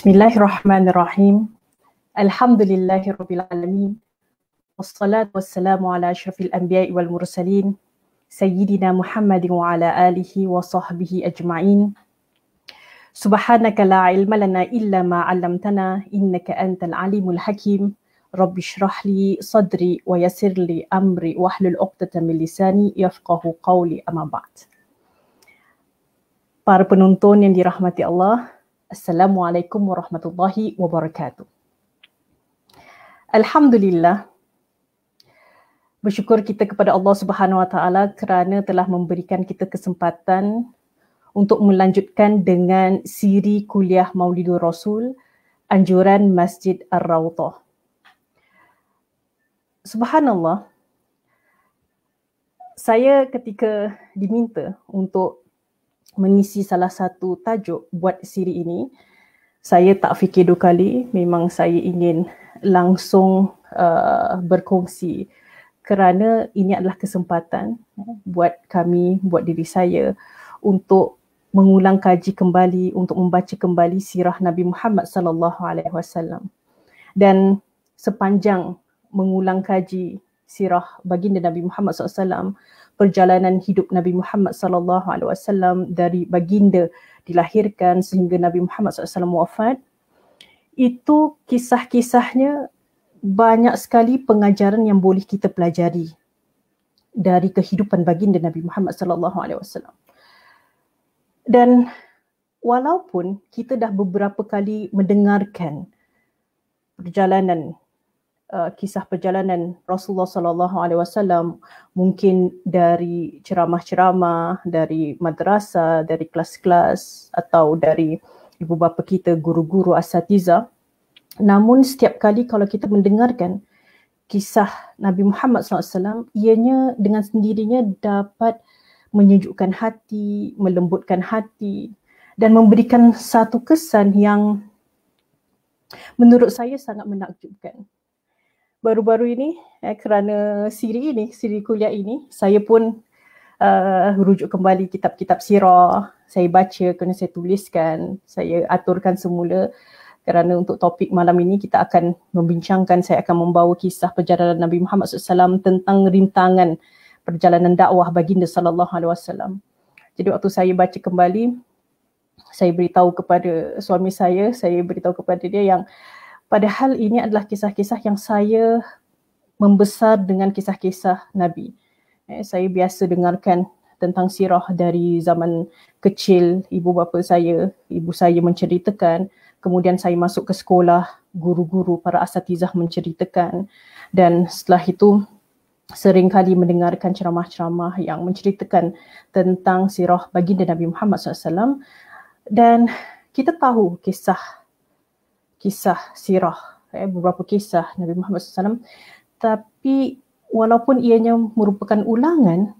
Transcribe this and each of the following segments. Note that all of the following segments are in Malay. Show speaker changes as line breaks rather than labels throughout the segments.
بسم الله الرحمن الرحيم الحمد لله رب العالمين والصلاة والسلام على أشرف الأنبياء والمرسلين سيدنا محمد وعلى آله وصحبه أجمعين سبحانك لا علم لنا إلا ما علمتنا إنك أنت العليم الحكيم رب اشرح لي صدري ويسر لي أمري واحلل عقدة من لساني يفقه قولي أما بعد Para penonton yang dirahmati Allah, Assalamualaikum warahmatullahi wabarakatuh. Alhamdulillah. Bersyukur kita kepada Allah Subhanahu Wa Taala kerana telah memberikan kita kesempatan untuk melanjutkan dengan siri kuliah Maulidur Rasul anjuran Masjid Ar-Rawdah. Subhanallah. Saya ketika diminta untuk mengisi salah satu tajuk buat siri ini saya tak fikir dua kali memang saya ingin langsung uh, berkongsi kerana ini adalah kesempatan buat kami buat diri saya untuk mengulang kaji kembali untuk membaca kembali sirah Nabi Muhammad sallallahu alaihi wasallam dan sepanjang mengulang kaji sirah baginda Nabi Muhammad sallallahu alaihi wasallam perjalanan hidup Nabi Muhammad sallallahu alaihi wasallam dari baginda dilahirkan sehingga Nabi Muhammad sallallahu alaihi wasallam wafat itu kisah-kisahnya banyak sekali pengajaran yang boleh kita pelajari dari kehidupan baginda Nabi Muhammad sallallahu alaihi wasallam. Dan walaupun kita dah beberapa kali mendengarkan perjalanan Uh, kisah perjalanan Rasulullah sallallahu alaihi wasallam mungkin dari ceramah-ceramah dari madrasah dari kelas-kelas atau dari ibu bapa kita guru-guru asatiza namun setiap kali kalau kita mendengarkan kisah Nabi Muhammad sallallahu alaihi wasallam ianya dengan sendirinya dapat menyejukkan hati melembutkan hati dan memberikan satu kesan yang menurut saya sangat menakjubkan baru-baru ini eh, kerana siri ini, siri kuliah ini, saya pun uh, rujuk kembali kitab-kitab sirah. Saya baca kena saya tuliskan, saya aturkan semula kerana untuk topik malam ini kita akan membincangkan, saya akan membawa kisah perjalanan Nabi Muhammad SAW tentang rintangan perjalanan dakwah baginda sallallahu alaihi wasallam. Jadi waktu saya baca kembali saya beritahu kepada suami saya, saya beritahu kepada dia yang uh, Padahal ini adalah kisah-kisah yang saya membesar dengan kisah-kisah Nabi. Eh, saya biasa dengarkan tentang sirah dari zaman kecil ibu bapa saya, ibu saya menceritakan. Kemudian saya masuk ke sekolah, guru-guru, para asatizah menceritakan. Dan setelah itu seringkali mendengarkan ceramah-ceramah yang menceritakan tentang sirah baginda Nabi Muhammad SAW. Dan kita tahu kisah kisah sirah eh, beberapa kisah Nabi Muhammad SAW tapi walaupun ianya merupakan ulangan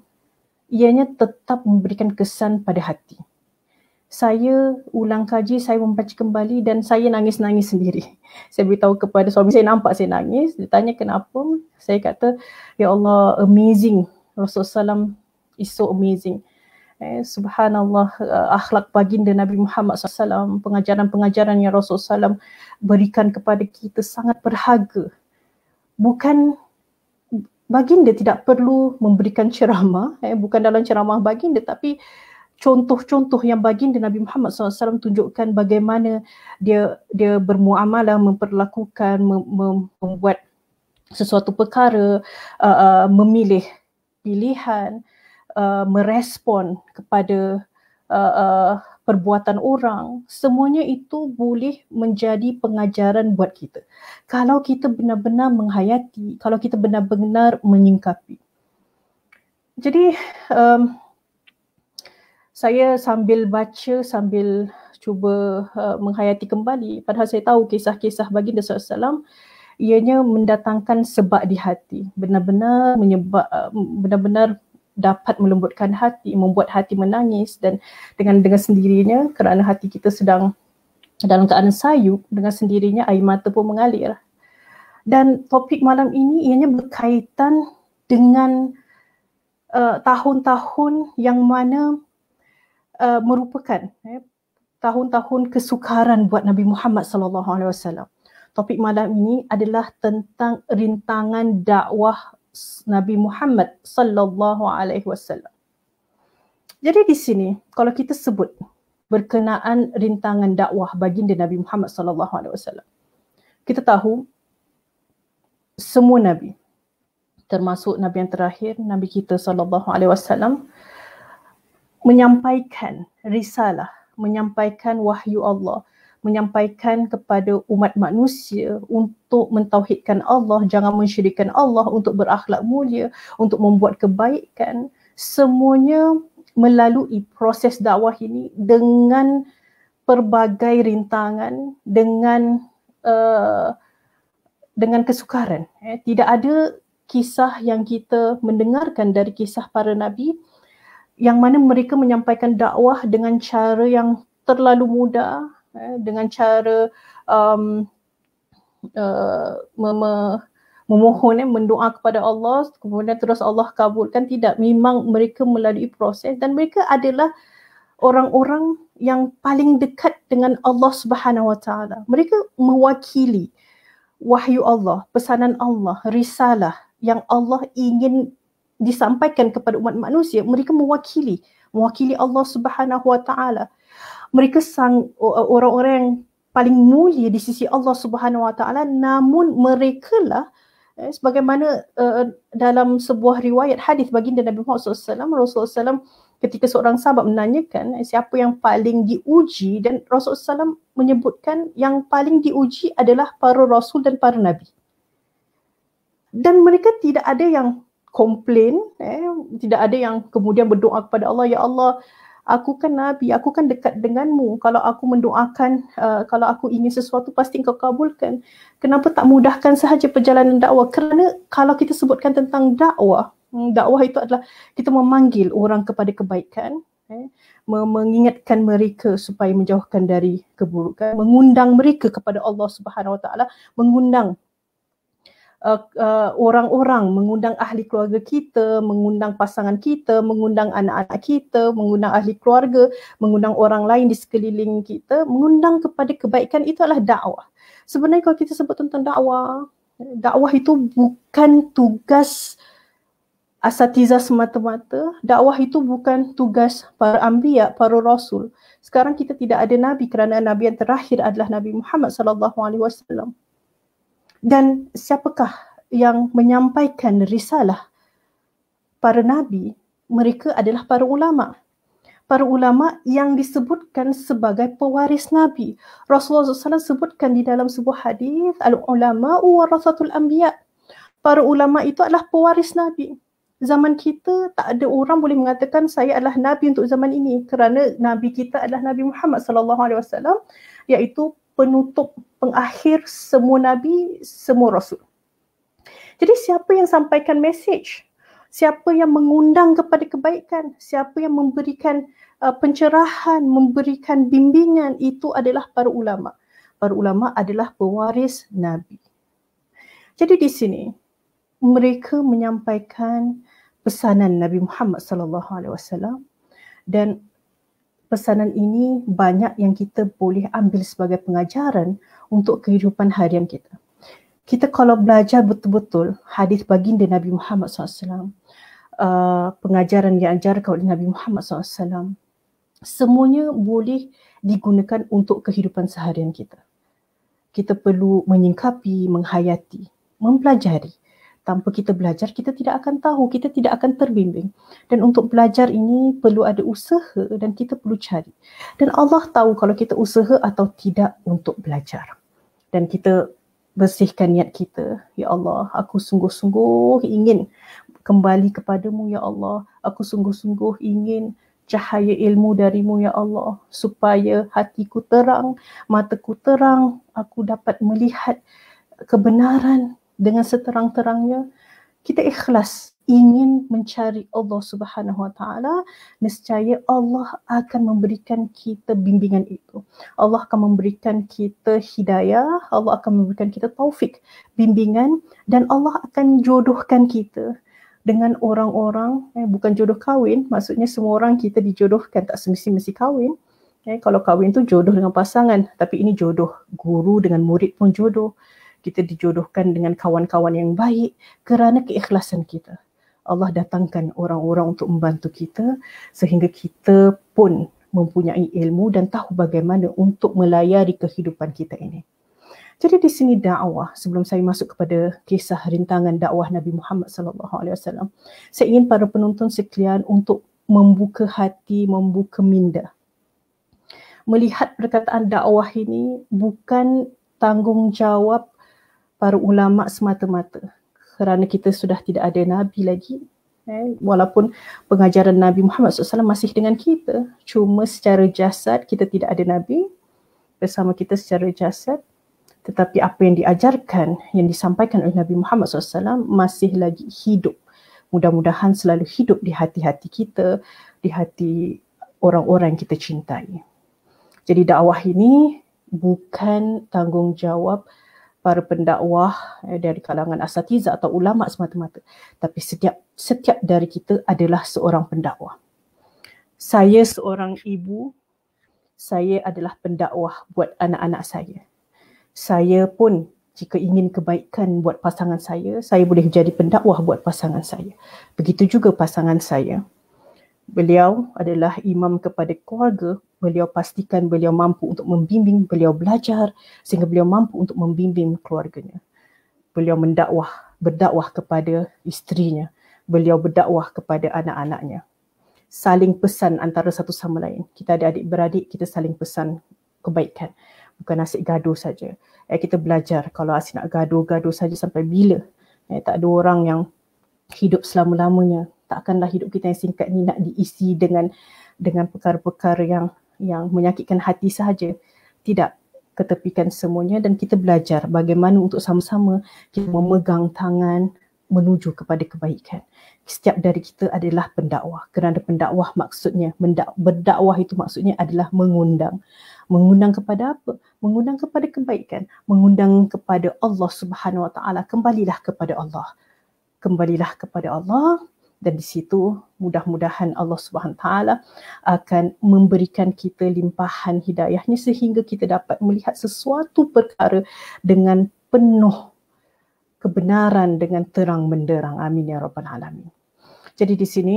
ianya tetap memberikan kesan pada hati saya ulang kaji, saya membaca kembali dan saya nangis-nangis sendiri. Saya beritahu kepada suami saya, nampak saya nangis. Dia tanya kenapa. Saya kata, Ya Allah, amazing. Rasulullah SAW is so amazing. Eh, subhanallah uh, akhlak baginda Nabi Muhammad SAW, pengajaran-pengajaran yang Rasulullah SAW berikan kepada kita sangat berharga. Bukan baginda tidak perlu memberikan ceramah, eh, bukan dalam ceramah baginda tapi contoh-contoh yang baginda Nabi Muhammad SAW tunjukkan bagaimana dia dia bermuamalah, memperlakukan, mem, mem, membuat sesuatu perkara, uh, uh, memilih pilihan, Uh, merespon kepada uh, uh, perbuatan orang semuanya itu boleh menjadi pengajaran buat kita kalau kita benar-benar menghayati kalau kita benar-benar menyingkapi jadi um, saya sambil baca sambil cuba uh, menghayati kembali padahal saya tahu kisah-kisah baginda SAW ianya mendatangkan sebab di hati benar-benar menyebab uh, benar-benar dapat melembutkan hati, membuat hati menangis dan dengan dengan sendirinya kerana hati kita sedang dalam keadaan sayu, dengan sendirinya air mata pun mengalir. Dan topik malam ini ianya berkaitan dengan uh, tahun-tahun yang mana uh, merupakan eh, tahun-tahun kesukaran buat Nabi Muhammad sallallahu alaihi wasallam. Topik malam ini adalah tentang rintangan dakwah Nabi Muhammad sallallahu alaihi wasallam. Jadi di sini kalau kita sebut berkenaan rintangan dakwah baginda Nabi Muhammad sallallahu alaihi wasallam. Kita tahu semua nabi termasuk nabi yang terakhir nabi kita sallallahu alaihi wasallam menyampaikan risalah, menyampaikan wahyu Allah menyampaikan kepada umat manusia untuk mentauhidkan Allah, jangan mensyirikan Allah untuk berakhlak mulia, untuk membuat kebaikan, semuanya melalui proses dakwah ini dengan pelbagai rintangan, dengan uh, dengan kesukaran. Eh. Tidak ada kisah yang kita mendengarkan dari kisah para nabi yang mana mereka menyampaikan dakwah dengan cara yang terlalu mudah, Eh, dengan cara um, uh, mem- memohon eh, mendoa kepada Allah kemudian terus Allah kabulkan tidak memang mereka melalui proses dan mereka adalah orang-orang yang paling dekat dengan Allah Subhanahu Wa mereka mewakili wahyu Allah pesanan Allah risalah yang Allah ingin disampaikan kepada umat manusia mereka mewakili mewakili Allah Subhanahu Wa Taala mereka sang orang-orang yang paling mulia di sisi Allah Subhanahu Wa Taala namun mereka lah eh, sebagaimana uh, dalam sebuah riwayat hadis baginda Nabi Muhammad SAW Rasulullah SAW ketika seorang sahabat menanyakan eh, siapa yang paling diuji dan Rasulullah SAW menyebutkan yang paling diuji adalah para rasul dan para nabi dan mereka tidak ada yang komplain eh, tidak ada yang kemudian berdoa kepada Allah ya Allah aku kan nabi aku kan dekat denganmu kalau aku mendoakan uh, kalau aku ingin sesuatu pasti engkau kabulkan kenapa tak mudahkan sahaja perjalanan dakwah kerana kalau kita sebutkan tentang dakwah hmm, dakwah itu adalah kita memanggil orang kepada kebaikan eh, mengingatkan mereka supaya menjauhkan dari keburukan mengundang mereka kepada Allah Subhanahu Wa Taala mengundang orang-orang uh, uh, mengundang ahli keluarga kita, mengundang pasangan kita, mengundang anak-anak kita, mengundang ahli keluarga, mengundang orang lain di sekeliling kita, mengundang kepada kebaikan itu adalah dakwah. Sebenarnya kalau kita sebut tentang dakwah, dakwah itu bukan tugas asatiza semata-mata, dakwah itu bukan tugas para ambiya, para rasul. Sekarang kita tidak ada nabi kerana nabi yang terakhir adalah Nabi Muhammad sallallahu alaihi wasallam dan siapakah yang menyampaikan risalah para nabi mereka adalah para ulama para ulama yang disebutkan sebagai pewaris nabi Rasulullah SAW sebutkan di dalam sebuah hadis al ulama rasatul anbiya para ulama itu adalah pewaris nabi zaman kita tak ada orang boleh mengatakan saya adalah nabi untuk zaman ini kerana nabi kita adalah nabi Muhammad sallallahu alaihi wasallam iaitu penutup pengakhir semua nabi, semua rasul. Jadi siapa yang sampaikan message? Siapa yang mengundang kepada kebaikan? Siapa yang memberikan uh, pencerahan, memberikan bimbingan? Itu adalah para ulama. Para ulama adalah pewaris nabi. Jadi di sini mereka menyampaikan pesanan Nabi Muhammad SAW dan pesanan ini banyak yang kita boleh ambil sebagai pengajaran untuk kehidupan harian kita. Kita kalau belajar betul-betul hadis baginda Nabi Muhammad SAW, uh, pengajaran yang diajarkan oleh Nabi Muhammad SAW, semuanya boleh digunakan untuk kehidupan seharian kita. Kita perlu menyingkapi, menghayati, mempelajari tanpa kita belajar kita tidak akan tahu kita tidak akan terbimbing dan untuk belajar ini perlu ada usaha dan kita perlu cari dan Allah tahu kalau kita usaha atau tidak untuk belajar dan kita bersihkan niat kita ya Allah aku sungguh-sungguh ingin kembali kepadamu ya Allah aku sungguh-sungguh ingin cahaya ilmu darimu ya Allah supaya hatiku terang mataku terang aku dapat melihat kebenaran dengan seterang-terangnya kita ikhlas ingin mencari Allah Subhanahu Wa Taala nescaya Allah akan memberikan kita bimbingan itu Allah akan memberikan kita hidayah Allah akan memberikan kita taufik bimbingan dan Allah akan jodohkan kita dengan orang-orang eh, bukan jodoh kawin maksudnya semua orang kita dijodohkan tak semesti mesti kawin eh, kalau kawin tu jodoh dengan pasangan tapi ini jodoh guru dengan murid pun jodoh kita dijodohkan dengan kawan-kawan yang baik kerana keikhlasan kita. Allah datangkan orang-orang untuk membantu kita sehingga kita pun mempunyai ilmu dan tahu bagaimana untuk melayari kehidupan kita ini. Jadi di sini dakwah sebelum saya masuk kepada kisah rintangan dakwah Nabi Muhammad sallallahu alaihi wasallam. Saya ingin para penonton sekalian untuk membuka hati, membuka minda. Melihat perkataan dakwah ini bukan tanggungjawab para ulama semata-mata kerana kita sudah tidak ada nabi lagi eh? walaupun pengajaran Nabi Muhammad SAW masih dengan kita cuma secara jasad kita tidak ada nabi bersama kita secara jasad tetapi apa yang diajarkan yang disampaikan oleh Nabi Muhammad SAW masih lagi hidup mudah-mudahan selalu hidup di hati-hati kita di hati orang-orang yang kita cintai jadi dakwah ini bukan tanggungjawab para pendakwah eh, dari kalangan asatiza atau ulama semata-mata tapi setiap setiap dari kita adalah seorang pendakwah saya seorang ibu saya adalah pendakwah buat anak-anak saya saya pun jika ingin kebaikan buat pasangan saya saya boleh jadi pendakwah buat pasangan saya begitu juga pasangan saya beliau adalah imam kepada keluarga beliau pastikan beliau mampu untuk membimbing beliau belajar sehingga beliau mampu untuk membimbing keluarganya. Beliau mendakwah, berdakwah kepada isterinya, beliau berdakwah kepada anak-anaknya. Saling pesan antara satu sama lain. Kita ada adik-beradik, kita saling pesan kebaikan. Bukan nasi gaduh saja. Eh, kita belajar kalau asyik nak gaduh-gaduh saja sampai bila. Eh, tak ada orang yang hidup selama-lamanya. Takkanlah hidup kita yang singkat ni nak diisi dengan dengan perkara-perkara yang yang menyakitkan hati sahaja. Tidak ketepikan semuanya dan kita belajar bagaimana untuk sama-sama kita memegang tangan menuju kepada kebaikan. Setiap dari kita adalah pendakwah. Kerana pendakwah maksudnya, berdakwah itu maksudnya adalah mengundang. Mengundang kepada apa? Mengundang kepada kebaikan. Mengundang kepada Allah Subhanahu Wa Taala. Kembalilah kepada Allah. Kembalilah kepada Allah dan di situ mudah-mudahan Allah Subhanahu taala akan memberikan kita limpahan hidayahnya sehingga kita dapat melihat sesuatu perkara dengan penuh kebenaran dengan terang benderang. amin ya rabbal alamin jadi di sini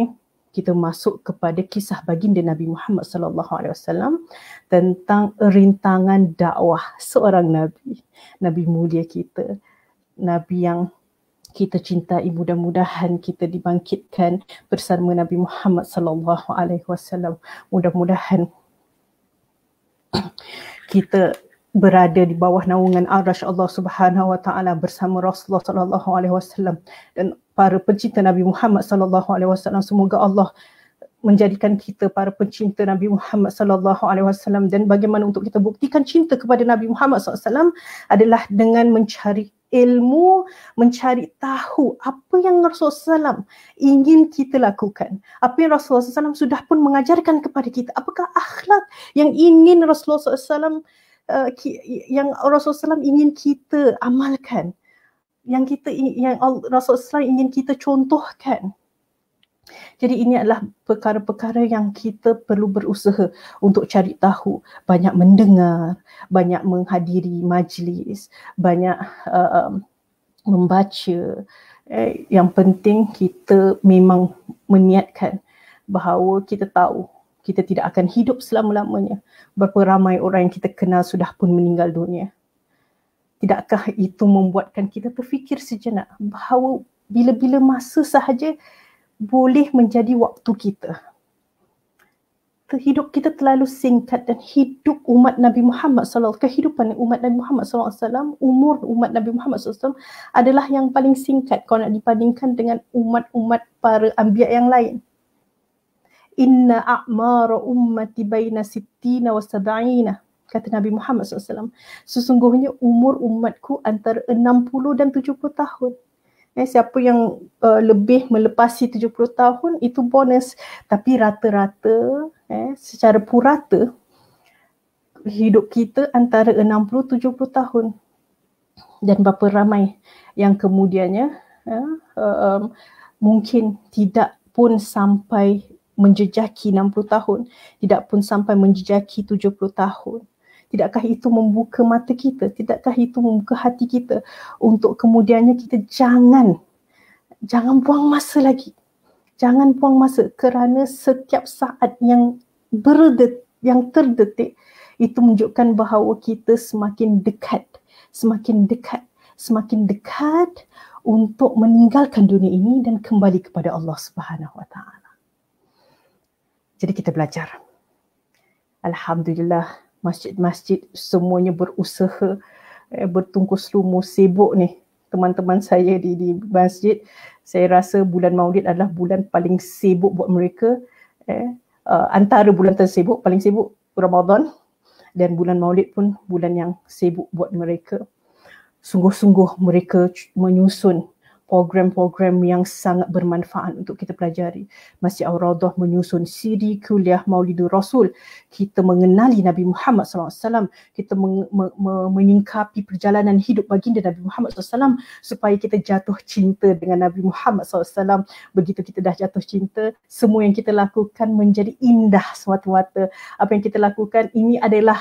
kita masuk kepada kisah baginda Nabi Muhammad sallallahu alaihi wasallam tentang rintangan dakwah seorang nabi nabi mulia kita nabi yang kita cintai mudah-mudahan kita dibangkitkan bersama Nabi Muhammad sallallahu alaihi wasallam mudah-mudahan kita berada di bawah naungan arasy Allah Subhanahu wa taala bersama Rasulullah sallallahu alaihi wasallam dan para pencinta Nabi Muhammad sallallahu alaihi wasallam semoga Allah menjadikan kita para pencinta Nabi Muhammad sallallahu alaihi wasallam dan bagaimana untuk kita buktikan cinta kepada Nabi Muhammad sallallahu alaihi wasallam adalah dengan mencari ilmu, mencari tahu apa yang Rasulullah SAW ingin kita lakukan. Apa yang Rasulullah SAW sudah pun mengajarkan kepada kita. Apakah akhlak yang ingin Rasulullah SAW uh, yang Rasulullah SAW ingin kita amalkan. Yang kita yang Rasulullah SAW ingin kita contohkan. Jadi ini adalah perkara-perkara yang kita perlu berusaha untuk cari tahu, banyak mendengar, banyak menghadiri majlis, banyak uh, membaca. Eh, yang penting kita memang meniatkan bahawa kita tahu kita tidak akan hidup selama-lamanya. Berapa ramai orang yang kita kenal sudah pun meninggal dunia. Tidakkah itu membuatkan kita terfikir sejenak bahawa bila-bila masa sahaja boleh menjadi waktu kita. Hidup kita terlalu singkat dan hidup umat Nabi Muhammad SAW, kehidupan umat Nabi Muhammad SAW, umur umat Nabi Muhammad SAW adalah yang paling singkat kalau nak dibandingkan dengan umat-umat para ambiak yang lain. Inna a'mara ummati baina sittina wa sada'ina kata Nabi Muhammad SAW. Sesungguhnya umur umatku antara 60 dan 70 tahun eh, siapa yang uh, lebih melepasi 70 tahun itu bonus tapi rata-rata eh, secara purata hidup kita antara 60-70 tahun dan berapa ramai yang kemudiannya eh, um, mungkin tidak pun sampai menjejaki 60 tahun tidak pun sampai menjejaki 70 tahun tidakkah itu membuka mata kita tidakkah itu membuka hati kita untuk kemudiannya kita jangan jangan buang masa lagi jangan buang masa kerana setiap saat yang berdet yang terdetik itu menunjukkan bahawa kita semakin dekat semakin dekat semakin dekat untuk meninggalkan dunia ini dan kembali kepada Allah Subhanahu Wa Taala. Jadi kita belajar. Alhamdulillah masjid-masjid semuanya berusaha eh, bertungkus lumus sibuk ni teman-teman saya di di masjid saya rasa bulan maulid adalah bulan paling sibuk buat mereka eh uh, antara bulan tersibuk paling sibuk Ramadan dan bulan maulid pun bulan yang sibuk buat mereka sungguh-sungguh mereka menyusun program-program yang sangat bermanfaat untuk kita pelajari. Masjid Al-Rawdah menyusun siri kuliah Maulidul Rasul. Kita mengenali Nabi Muhammad SAW. Kita meng- me- me- menyingkapi perjalanan hidup baginda Nabi Muhammad SAW supaya kita jatuh cinta dengan Nabi Muhammad SAW. Begitu kita dah jatuh cinta, semua yang kita lakukan menjadi indah semata-mata. Apa yang kita lakukan ini adalah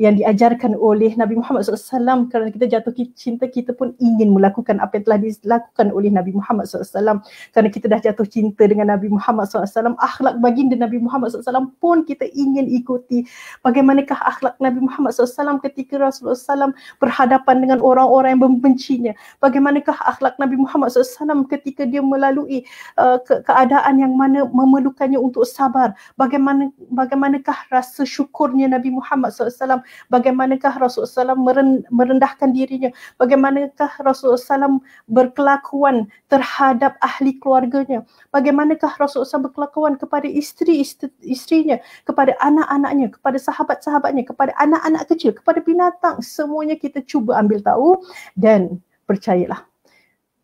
yang diajarkan oleh Nabi Muhammad SAW kerana kita jatuh cinta kita pun ingin melakukan apa yang telah dilakukan oleh Nabi Muhammad SAW kerana kita dah jatuh cinta dengan Nabi Muhammad SAW akhlak baginda Nabi Muhammad SAW pun kita ingin ikuti bagaimanakah akhlak Nabi Muhammad SAW ketika Rasulullah SAW berhadapan dengan orang-orang yang membencinya bagaimanakah akhlak Nabi Muhammad SAW ketika dia melalui uh, ke- keadaan yang mana memerlukannya untuk sabar bagaimana bagaimanakah rasa syukurnya Nabi Muhammad SAW bagaimanakah Rasulullah SAW merendahkan dirinya, bagaimanakah Rasulullah SAW berkelakuan terhadap ahli keluarganya, bagaimanakah Rasulullah SAW berkelakuan kepada isteri-isterinya, kepada anak-anaknya, kepada sahabat-sahabatnya, kepada anak-anak kecil, kepada binatang, semuanya kita cuba ambil tahu dan percayalah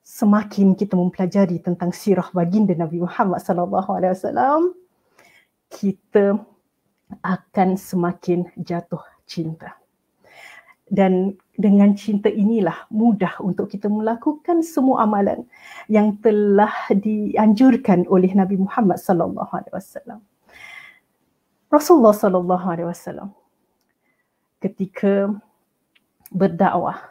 semakin kita mempelajari tentang sirah baginda Nabi Muhammad sallallahu alaihi wasallam kita akan semakin jatuh cinta. Dan dengan cinta inilah mudah untuk kita melakukan semua amalan yang telah dianjurkan oleh Nabi Muhammad sallallahu alaihi wasallam. Rasulullah sallallahu alaihi wasallam ketika berdakwah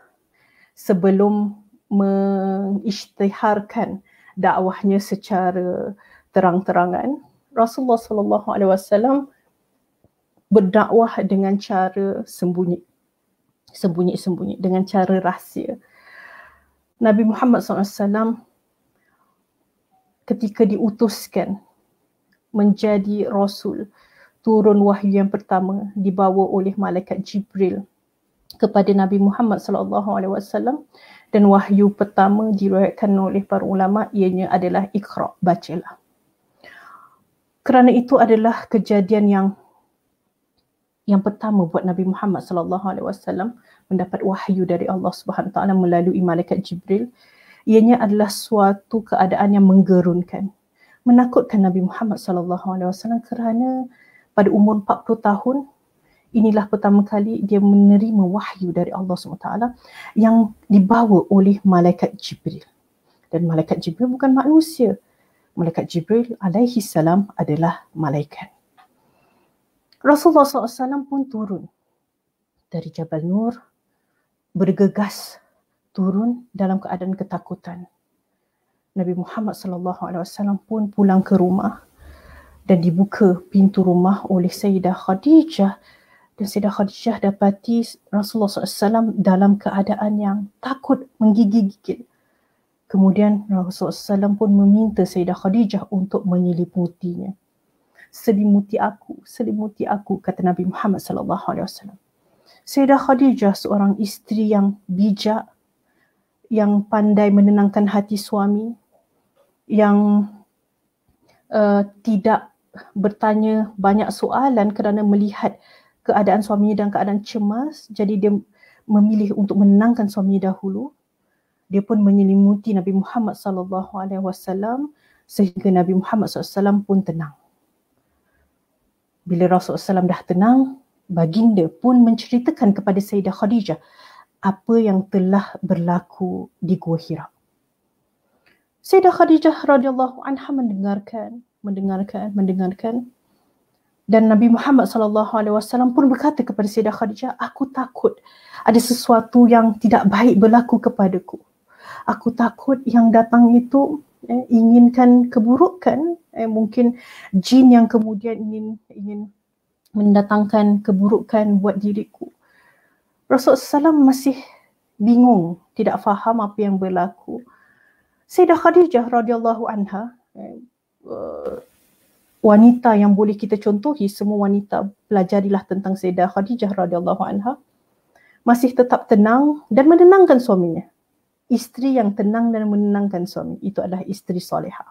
sebelum mengisytiharkan dakwahnya secara terang-terangan Rasulullah sallallahu alaihi wasallam berdakwah dengan cara sembunyi. Sembunyi-sembunyi dengan cara rahsia. Nabi Muhammad SAW ketika diutuskan menjadi Rasul, turun wahyu yang pertama dibawa oleh Malaikat Jibril kepada Nabi Muhammad SAW dan wahyu pertama diriwayatkan oleh para ulama ianya adalah ikhra, bacalah. Kerana itu adalah kejadian yang yang pertama buat Nabi Muhammad sallallahu alaihi wasallam mendapat wahyu dari Allah Subhanahu taala melalui malaikat Jibril ianya adalah suatu keadaan yang menggerunkan menakutkan Nabi Muhammad sallallahu alaihi wasallam kerana pada umur 40 tahun inilah pertama kali dia menerima wahyu dari Allah SWT yang dibawa oleh malaikat Jibril dan malaikat Jibril bukan manusia malaikat Jibril alaihi salam adalah malaikat Rasulullah SAW pun turun dari Jabal Nur, bergegas turun dalam keadaan ketakutan. Nabi Muhammad SAW pun pulang ke rumah dan dibuka pintu rumah oleh Sayyidah Khadijah dan Sayyidah Khadijah dapati Rasulullah SAW dalam keadaan yang takut menggigil-gigil. Kemudian Rasulullah SAW pun meminta Sayyidah Khadijah untuk menyelimutinya selimuti aku, selimuti aku kata Nabi Muhammad sallallahu alaihi wasallam. Sayyidah Khadijah seorang isteri yang bijak yang pandai menenangkan hati suami yang uh, tidak bertanya banyak soalan kerana melihat keadaan suaminya dan keadaan cemas jadi dia memilih untuk menenangkan suaminya dahulu dia pun menyelimuti Nabi Muhammad sallallahu alaihi wasallam sehingga Nabi Muhammad sallallahu alaihi wasallam pun tenang bila Rasulullah SAW dah tenang, baginda pun menceritakan kepada Sayyidah Khadijah apa yang telah berlaku di Gua Hira. Sayyidah Khadijah radhiyallahu anha mendengarkan, mendengarkan, mendengarkan dan Nabi Muhammad sallallahu alaihi wasallam pun berkata kepada Sayyidah Khadijah, "Aku takut ada sesuatu yang tidak baik berlaku kepadaku. Aku takut yang datang itu eh, inginkan keburukan eh, mungkin jin yang kemudian ingin ingin mendatangkan keburukan buat diriku Rasulullah Sallam masih bingung tidak faham apa yang berlaku Sayyidah Khadijah radhiyallahu anha eh, eh, wanita yang boleh kita contohi semua wanita pelajarilah tentang Sayyidah Khadijah radhiyallahu anha masih tetap tenang dan menenangkan suaminya isteri yang tenang dan menenangkan suami itu adalah isteri soleha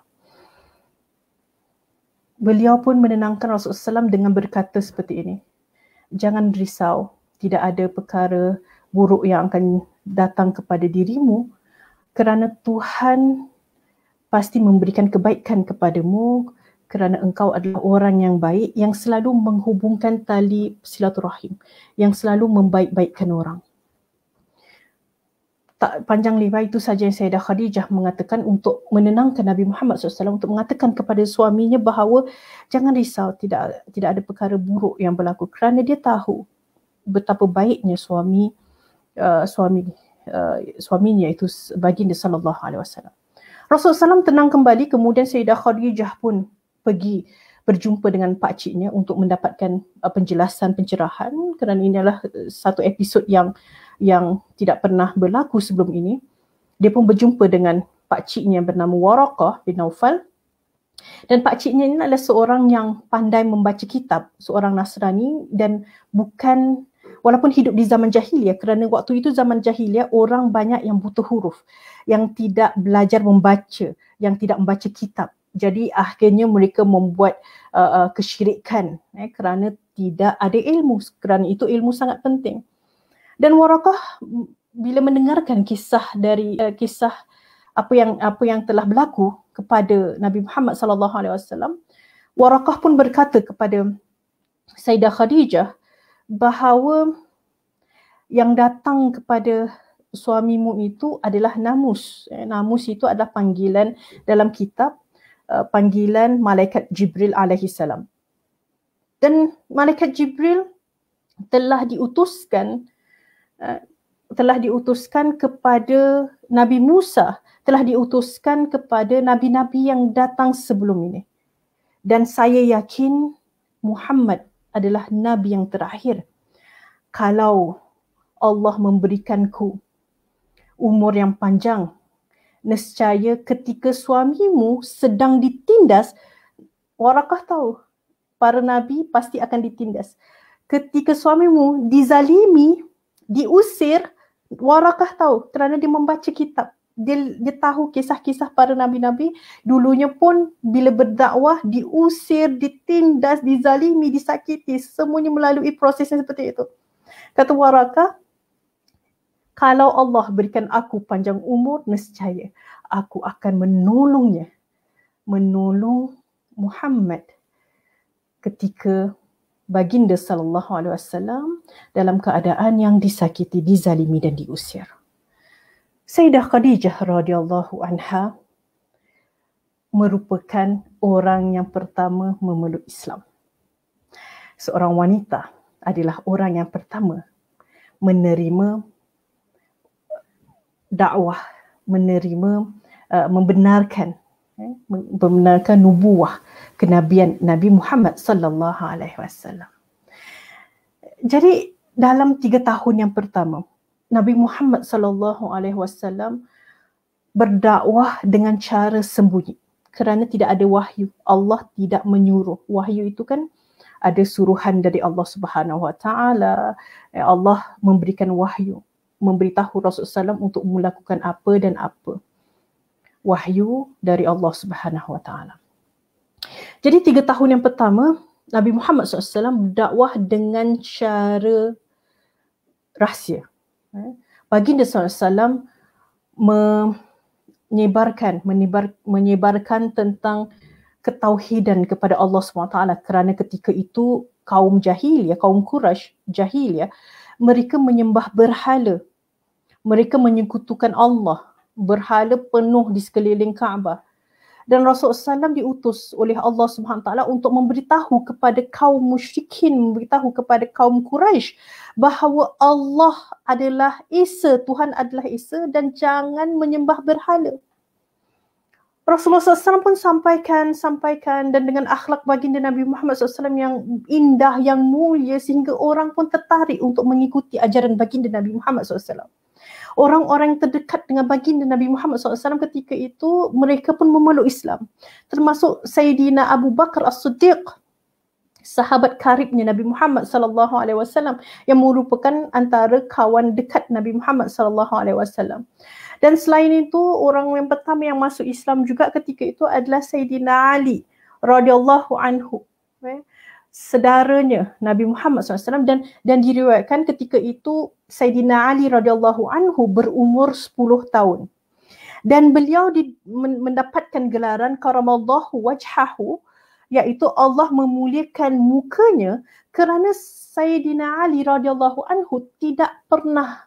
beliau pun menenangkan Rasulullah SAW dengan berkata seperti ini jangan risau tidak ada perkara buruk yang akan datang kepada dirimu kerana Tuhan pasti memberikan kebaikan kepadamu kerana engkau adalah orang yang baik yang selalu menghubungkan tali silaturahim yang selalu membaik-baikkan orang tak panjang lebar itu saja yang saya Khadijah mengatakan untuk menenangkan Nabi Muhammad SAW untuk mengatakan kepada suaminya bahawa jangan risau tidak tidak ada perkara buruk yang berlaku kerana dia tahu betapa baiknya suami uh, suami uh, suaminya itu baginda sallallahu alaihi wasallam. Rasulullah SAW tenang kembali kemudian Sayyidah Khadijah pun pergi berjumpa dengan pak ciknya untuk mendapatkan uh, penjelasan pencerahan kerana inilah uh, satu episod yang uh, yang tidak pernah berlaku sebelum ini. Dia pun berjumpa dengan pakciknya yang bernama Warakah bin Naufal. Dan Pak Ciknya ini adalah seorang yang pandai membaca kitab, seorang Nasrani dan bukan walaupun hidup di zaman jahiliah kerana waktu itu zaman jahiliah orang banyak yang buta huruf, yang tidak belajar membaca, yang tidak membaca kitab. Jadi akhirnya mereka membuat uh, uh, kesyirikan eh, kerana tidak ada ilmu. Kerana itu ilmu sangat penting dan Warakah bila mendengarkan kisah dari uh, kisah apa yang apa yang telah berlaku kepada Nabi Muhammad sallallahu alaihi wasallam Warakah pun berkata kepada Sayyidah Khadijah bahawa yang datang kepada suamimu itu adalah namus. Eh, namus itu adalah panggilan dalam kitab eh, panggilan malaikat Jibril alaihi salam. Dan malaikat Jibril telah diutuskan Eh, telah diutuskan kepada Nabi Musa, telah diutuskan kepada nabi-nabi yang datang sebelum ini. Dan saya yakin Muhammad adalah nabi yang terakhir. Kalau Allah memberikanku umur yang panjang, nescaya ketika suamimu sedang ditindas, warakah tahu para nabi pasti akan ditindas. Ketika suamimu dizalimi, diusir Warakah tahu kerana dia membaca kitab dia, dia tahu kisah-kisah para nabi-nabi dulunya pun bila berdakwah diusir, ditindas, dizalimi, disakiti semuanya melalui proses yang seperti itu. Kata Warakah kalau Allah berikan aku panjang umur nescaya aku akan menolongnya menolong Muhammad ketika baginda sallallahu alaihi wasallam dalam keadaan yang disakiti, dizalimi dan diusir. Sayyidah Khadijah radhiyallahu anha merupakan orang yang pertama memeluk Islam. Seorang wanita adalah orang yang pertama menerima eh, dakwah, menerima uh, membenarkan eh, membenarkan nubuah kenabian Nabi Muhammad sallallahu alaihi wasallam. Jadi dalam tiga tahun yang pertama, Nabi Muhammad sallallahu alaihi wasallam berdakwah dengan cara sembunyi kerana tidak ada wahyu. Allah tidak menyuruh. Wahyu itu kan ada suruhan dari Allah Subhanahu Wa Taala. Eh, Allah memberikan wahyu, memberitahu Rasulullah SAW untuk melakukan apa dan apa. Wahyu dari Allah Subhanahu Wa Taala. Jadi tiga tahun yang pertama, Nabi Muhammad SAW berdakwah dengan cara rahsia. Eh, baginda SAW menyebarkan, menyebar, menyebarkan tentang ketauhidan kepada Allah SWT kerana ketika itu kaum jahiliyah, kaum Quraisy jahiliyah, mereka menyembah berhala. Mereka menyekutukan Allah. Berhala penuh di sekeliling Kaabah dan Rasulullah SAW diutus oleh Allah Subhanahu Wa Taala untuk memberitahu kepada kaum musyrikin, memberitahu kepada kaum Quraisy bahawa Allah adalah Isa, Tuhan adalah Isa dan jangan menyembah berhala. Rasulullah SAW pun sampaikan, sampaikan dan dengan akhlak baginda Nabi Muhammad SAW yang indah, yang mulia sehingga orang pun tertarik untuk mengikuti ajaran baginda Nabi Muhammad SAW orang-orang terdekat dengan baginda Nabi Muhammad SAW ketika itu mereka pun memeluk Islam. Termasuk Sayyidina Abu Bakar As-Siddiq sahabat karibnya Nabi Muhammad sallallahu alaihi wasallam yang merupakan antara kawan dekat Nabi Muhammad sallallahu alaihi wasallam. Dan selain itu orang yang pertama yang masuk Islam juga ketika itu adalah Sayyidina Ali radhiyallahu anhu. Eh, sedaranya Nabi Muhammad SAW dan dan diriwayatkan ketika itu Sayyidina Ali radhiyallahu anhu berumur 10 tahun. Dan beliau di, mendapatkan gelaran karamallahu wajhahu iaitu Allah memuliakan mukanya kerana Sayyidina Ali radhiyallahu anhu tidak pernah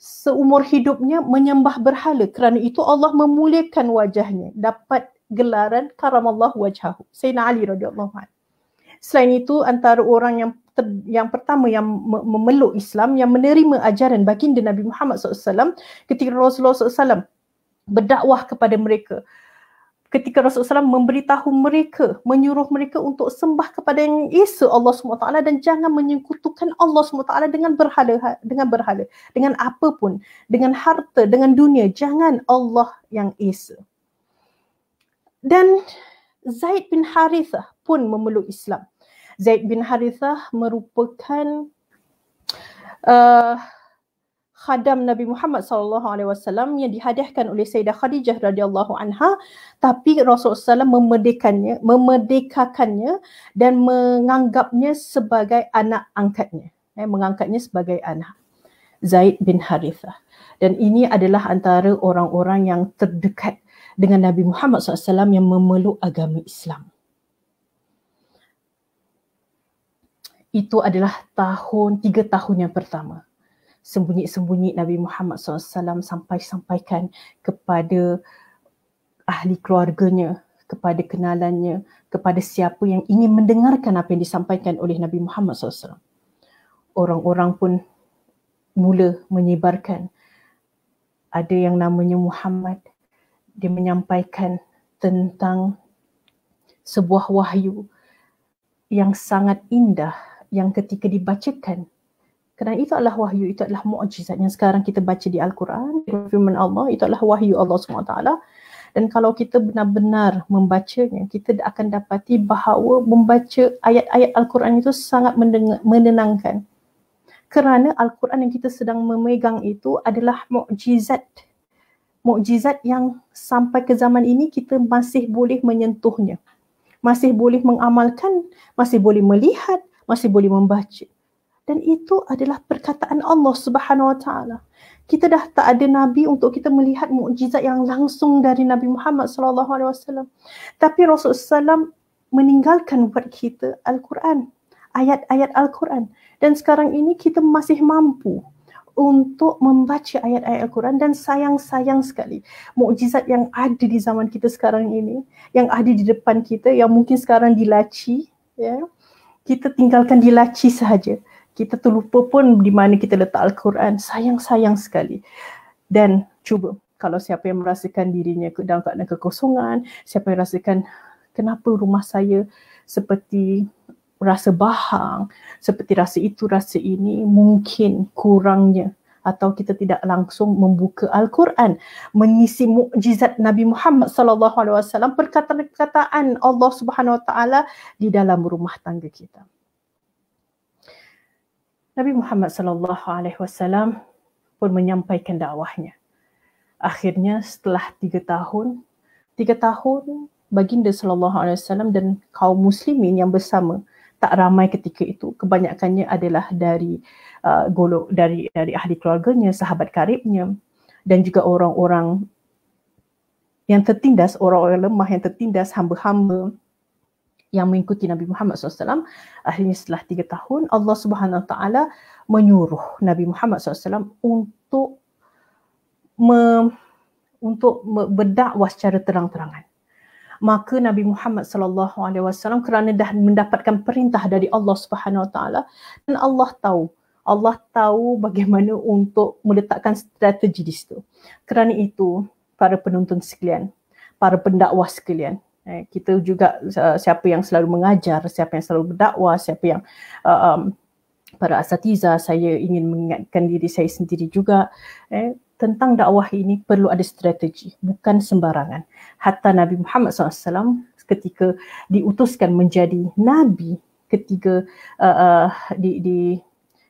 seumur hidupnya menyembah berhala kerana itu Allah memuliakan wajahnya dapat gelaran karamallahu wajhahu Sayyidina Ali radhiyallahu anhu Selain itu, antara orang yang ter, yang pertama yang memeluk Islam, yang menerima ajaran baginda Nabi Muhammad SAW ketika Rasulullah SAW berdakwah kepada mereka. Ketika Rasulullah SAW memberitahu mereka, menyuruh mereka untuk sembah kepada yang Esa Allah SWT dan jangan menyekutukan Allah SWT dengan berhala, dengan berhala, dengan apapun, dengan harta, dengan dunia. Jangan Allah yang Esa. Dan Zaid bin Harithah pun memeluk Islam. Zaid bin Harithah merupakan uh, khadam Nabi Muhammad sallallahu alaihi wasallam yang dihadiahkan oleh Sayyidah Khadijah radhiyallahu anha tapi Rasulullah sallallahu memerdekakannya memerdekakannya dan menganggapnya sebagai anak angkatnya eh, mengangkatnya sebagai anak Zaid bin Harithah dan ini adalah antara orang-orang yang terdekat dengan Nabi Muhammad SAW yang memeluk agama Islam. itu adalah tahun tiga tahun yang pertama sembunyi-sembunyi Nabi Muhammad SAW sampai-sampaikan kepada ahli keluarganya, kepada kenalannya, kepada siapa yang ingin mendengarkan apa yang disampaikan oleh Nabi Muhammad SAW. Orang-orang pun mula menyebarkan. Ada yang namanya Muhammad, dia menyampaikan tentang sebuah wahyu yang sangat indah yang ketika dibacakan kerana itu adalah wahyu, itu adalah mukjizat yang sekarang kita baca di Al-Quran, firman Allah, itu adalah wahyu Allah SWT. Dan kalau kita benar-benar membacanya, kita akan dapati bahawa membaca ayat-ayat Al-Quran itu sangat menenangkan. Kerana Al-Quran yang kita sedang memegang itu adalah mukjizat. Mukjizat yang sampai ke zaman ini kita masih boleh menyentuhnya. Masih boleh mengamalkan, masih boleh melihat, masih boleh membaca. Dan itu adalah perkataan Allah Subhanahu Wa Taala. Kita dah tak ada nabi untuk kita melihat mukjizat yang langsung dari Nabi Muhammad sallallahu alaihi wasallam. Tapi Rasulullah SAW meninggalkan buat kita Al-Quran, ayat-ayat Al-Quran. Dan sekarang ini kita masih mampu untuk membaca ayat-ayat Al-Quran dan sayang-sayang sekali mukjizat yang ada di zaman kita sekarang ini, yang ada di depan kita, yang mungkin sekarang dilaci, ya. Yeah kita tinggalkan di laci sahaja. Kita terlupa pun di mana kita letak Al-Quran. Sayang-sayang sekali. Dan cuba kalau siapa yang merasakan dirinya dalam keadaan kekosongan, siapa yang merasakan kenapa rumah saya seperti rasa bahang, seperti rasa itu, rasa ini, mungkin kurangnya atau kita tidak langsung membuka Al-Quran mengisi mukjizat Nabi Muhammad sallallahu alaihi wasallam perkataan-perkataan Allah Subhanahu wa taala di dalam rumah tangga kita. Nabi Muhammad sallallahu alaihi wasallam pun menyampaikan dakwahnya. Akhirnya setelah tiga tahun, tiga tahun baginda sallallahu alaihi wasallam dan kaum muslimin yang bersama tak ramai ketika itu kebanyakannya adalah dari uh, golok dari dari ahli keluarganya sahabat karibnya dan juga orang-orang yang tertindas orang-orang lemah yang tertindas hamba-hamba yang mengikuti Nabi Muhammad SAW akhirnya setelah tiga tahun Allah Subhanahu Wa Taala menyuruh Nabi Muhammad SAW untuk me, untuk berdakwah secara terang-terangan maka Nabi Muhammad sallallahu alaihi wasallam kerana dah mendapatkan perintah dari Allah Subhanahu wa taala dan Allah tahu Allah tahu bagaimana untuk meletakkan strategi di situ. Kerana itu, para penonton sekalian, para pendakwah sekalian, eh, kita juga eh, siapa yang selalu mengajar, siapa yang selalu berdakwah, siapa yang eh, um, para asatiza, saya ingin mengingatkan diri saya sendiri juga. Eh, tentang dakwah ini perlu ada strategi, bukan sembarangan. Hatta Nabi Muhammad SAW ketika diutuskan menjadi nabi, ketika uh, uh, di, di,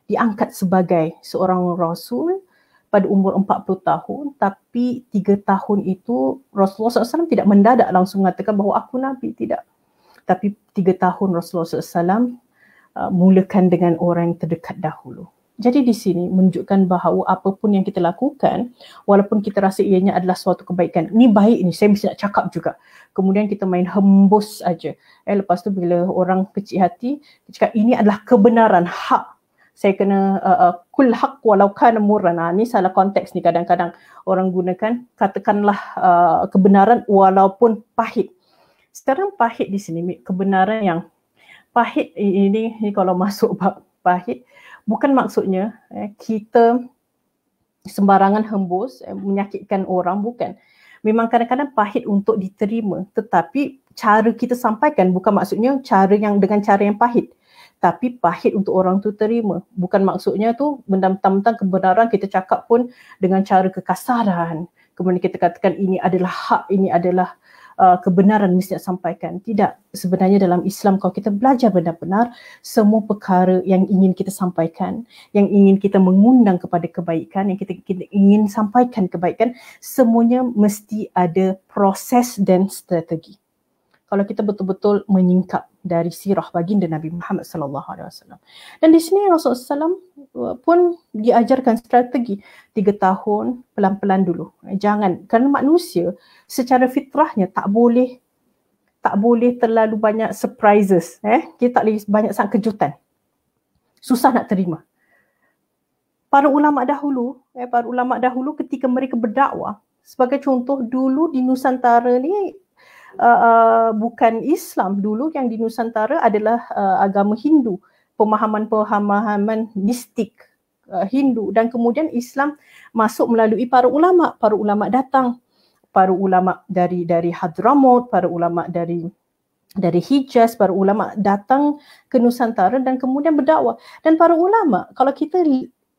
diangkat sebagai seorang rasul pada umur 40 tahun, tapi 3 tahun itu Rasulullah SAW tidak mendadak langsung mengatakan bahawa aku nabi, tidak. Tapi 3 tahun Rasulullah SAW uh, mulakan dengan orang yang terdekat dahulu. Jadi di sini menunjukkan bahawa apapun yang kita lakukan walaupun kita rasa ianya adalah suatu kebaikan. ini baik ni saya mesti nak cakap juga. Kemudian kita main hembus aja. Eh lepas tu bila orang kecil hati cakap ini adalah kebenaran hak. Saya kena uh, uh, kul hak walau kana murana. Ah, ni salah konteks ni kadang-kadang orang gunakan katakanlah uh, kebenaran walaupun pahit. Sekarang pahit di sini kebenaran yang pahit ini, ini kalau masuk bab pahit bukan maksudnya eh, kita sembarangan hembus eh, menyakitkan orang bukan memang kadang-kadang pahit untuk diterima tetapi cara kita sampaikan bukan maksudnya cara yang dengan cara yang pahit tapi pahit untuk orang tu terima bukan maksudnya tu mentang-mentang kebenaran kita cakap pun dengan cara kekasaran kemudian kita katakan ini adalah hak ini adalah uh, kebenaran mesti nak sampaikan. Tidak. Sebenarnya dalam Islam kalau kita belajar benar-benar semua perkara yang ingin kita sampaikan, yang ingin kita mengundang kepada kebaikan, yang kita, kita ingin sampaikan kebaikan, semuanya mesti ada proses dan strategi kalau kita betul-betul menyingkap dari sirah baginda Nabi Muhammad sallallahu alaihi wasallam. Dan di sini Rasulullah SAW pun diajarkan strategi tiga tahun pelan-pelan dulu. Jangan kerana manusia secara fitrahnya tak boleh tak boleh terlalu banyak surprises eh kita tak boleh banyak sangat kejutan susah nak terima para ulama dahulu eh para ulama dahulu ketika mereka berdakwah sebagai contoh dulu di nusantara ni Uh, uh, bukan Islam dulu yang di Nusantara adalah uh, agama Hindu pemahaman-pemahaman mistik uh, Hindu dan kemudian Islam masuk melalui para ulama para ulama datang para ulama dari dari Hadramaut para ulama dari dari Hijaz para ulama datang ke Nusantara dan kemudian berdakwah dan para ulama kalau kita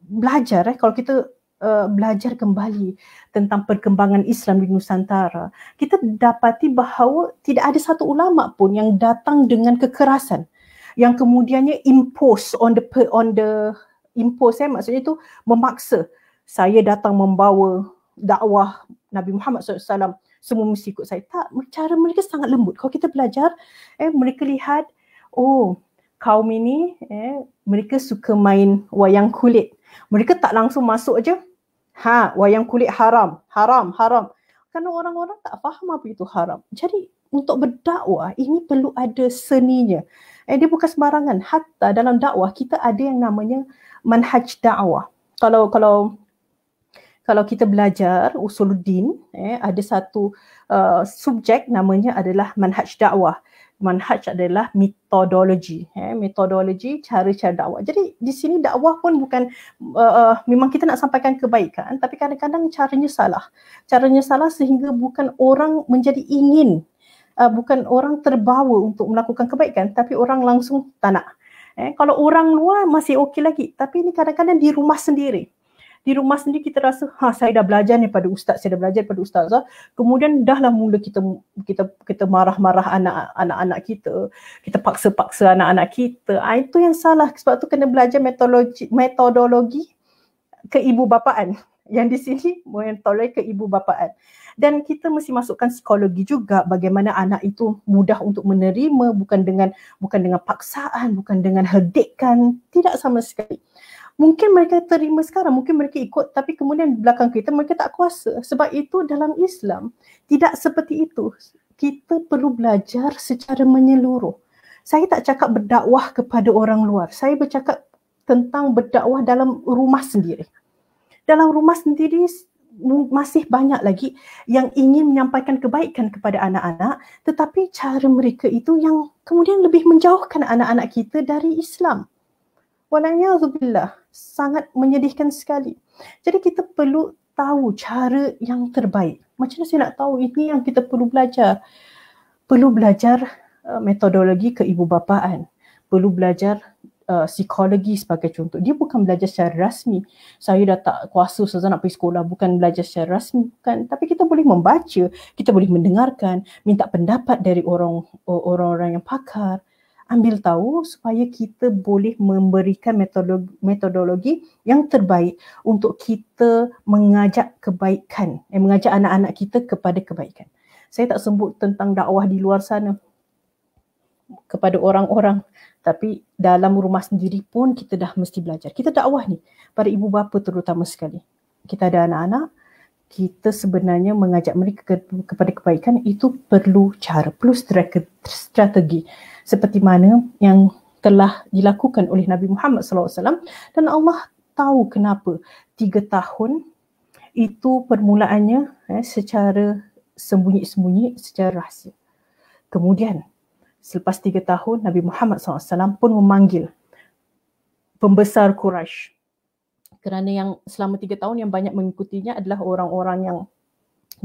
belajar eh kalau kita Eh, belajar kembali tentang perkembangan Islam di Nusantara, kita dapati bahawa tidak ada satu ulama pun yang datang dengan kekerasan yang kemudiannya impose on the on the impose eh, maksudnya itu memaksa saya datang membawa dakwah Nabi Muhammad SAW semua mesti ikut saya tak cara mereka sangat lembut kalau kita belajar eh mereka lihat oh kaum ini eh mereka suka main wayang kulit mereka tak langsung masuk aja Ha, wayang kulit haram, haram, haram. Kerana orang-orang tak faham apa itu haram. Jadi untuk berdakwah ini perlu ada seninya. Eh, dia bukan sembarangan. Hatta dalam dakwah kita ada yang namanya manhaj dakwah. Kalau kalau kalau kita belajar usuluddin, eh, ada satu uh, subjek namanya adalah manhaj dakwah manhaj adalah metodologi eh metodologi cara-cara dakwah. Jadi di sini dakwah pun bukan uh, memang kita nak sampaikan kebaikan tapi kadang-kadang caranya salah. Caranya salah sehingga bukan orang menjadi ingin uh, bukan orang terbawa untuk melakukan kebaikan tapi orang langsung tak nak. Eh kalau orang luar masih okey lagi tapi ini kadang-kadang di rumah sendiri di rumah sendiri kita rasa ha saya dah belajar ni pada ustaz saya dah belajar pada ustazah kemudian dahlah mula kita kita kita marah-marah anak anak kita kita paksa-paksa anak-anak kita ha, itu yang salah sebab tu kena belajar metodologi metodologi keibubapaan yang di sini mentoloi ke ibu bapaan. Dan kita mesti masukkan psikologi juga bagaimana anak itu mudah untuk menerima bukan dengan bukan dengan paksaan, bukan dengan herdikan. tidak sama sekali mungkin mereka terima sekarang, mungkin mereka ikut tapi kemudian di belakang kita mereka tak kuasa. Sebab itu dalam Islam tidak seperti itu. Kita perlu belajar secara menyeluruh. Saya tak cakap berdakwah kepada orang luar. Saya bercakap tentang berdakwah dalam rumah sendiri. Dalam rumah sendiri masih banyak lagi yang ingin menyampaikan kebaikan kepada anak-anak tetapi cara mereka itu yang kemudian lebih menjauhkan anak-anak kita dari Islam. Walayahzubillah, sangat menyedihkan sekali. Jadi kita perlu tahu cara yang terbaik. Macam mana saya nak tahu ini yang kita perlu belajar? Perlu belajar uh, metodologi keibubapaan. Perlu belajar uh, psikologi sebagai contoh. Dia bukan belajar secara rasmi. Saya dah tak kuasa saja nak pergi sekolah. Bukan belajar secara rasmi. Bukan. Tapi kita boleh membaca. Kita boleh mendengarkan. Minta pendapat dari orang-orang yang pakar ambil tahu supaya kita boleh memberikan metodologi, metodologi yang terbaik untuk kita mengajak kebaikan, eh, mengajak anak-anak kita kepada kebaikan. Saya tak sebut tentang dakwah di luar sana kepada orang-orang tapi dalam rumah sendiri pun kita dah mesti belajar. Kita dakwah ni pada ibu bapa terutama sekali. Kita ada anak-anak, kita sebenarnya mengajak mereka ke- kepada kebaikan itu perlu cara, perlu strategi. strategi seperti mana yang telah dilakukan oleh Nabi Muhammad SAW dan Allah tahu kenapa tiga tahun itu permulaannya eh, secara sembunyi-sembunyi secara rahsia. Kemudian selepas tiga tahun Nabi Muhammad SAW pun memanggil pembesar Quraisy kerana yang selama tiga tahun yang banyak mengikutinya adalah orang-orang yang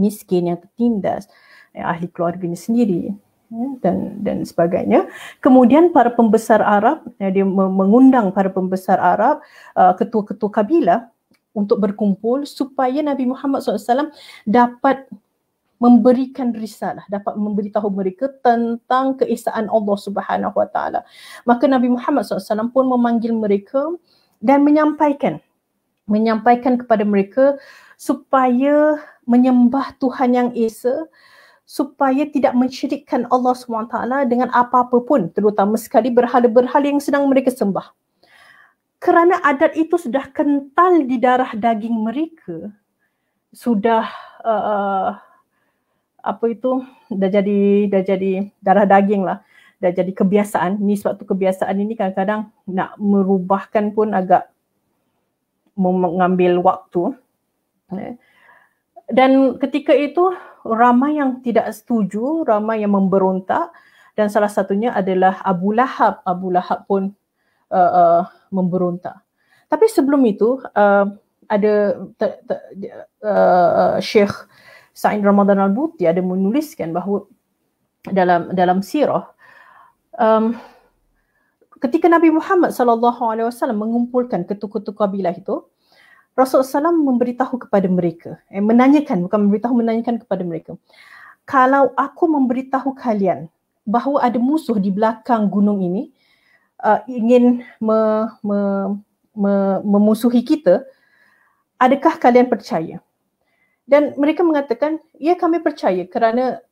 miskin, yang tertindas, eh, ahli keluarganya sendiri. Ya, dan dan sebagainya. Kemudian para pembesar Arab ya, dia mengundang para pembesar Arab, uh, ketua-ketua kabilah untuk berkumpul supaya Nabi Muhammad SAW dapat memberikan risalah, dapat memberitahu mereka tentang keesaan Allah Subhanahu Wa Taala. Maka Nabi Muhammad SAW pun memanggil mereka dan menyampaikan menyampaikan kepada mereka supaya menyembah Tuhan yang Esa supaya tidak mencirikan Allah SWT dengan apa-apa pun terutama sekali berhala-berhala yang sedang mereka sembah. Kerana adat itu sudah kental di darah daging mereka, sudah uh, apa itu dah jadi dah jadi darah daging lah dah jadi kebiasaan ni sebab tu kebiasaan ini kadang-kadang nak merubahkan pun agak mengambil waktu eh. dan ketika itu ramai yang tidak setuju, ramai yang memberontak dan salah satunya adalah Abu Lahab. Abu Lahab pun uh, uh, memberontak. Tapi sebelum itu uh, ada t- t- uh, Syekh Sa'id Ramadan Al-Buti ada menuliskan bahawa dalam dalam sirah um, ketika Nabi Muhammad sallallahu alaihi wasallam mengumpulkan ketua-ketua kabilah itu Rasulullah SAW memberitahu kepada mereka, eh, menanyakan, bukan memberitahu, menanyakan kepada mereka. Kalau aku memberitahu kalian bahawa ada musuh di belakang gunung ini uh, ingin me, me, me, memusuhi kita, adakah kalian percaya? Dan mereka mengatakan, ya kami percaya kerana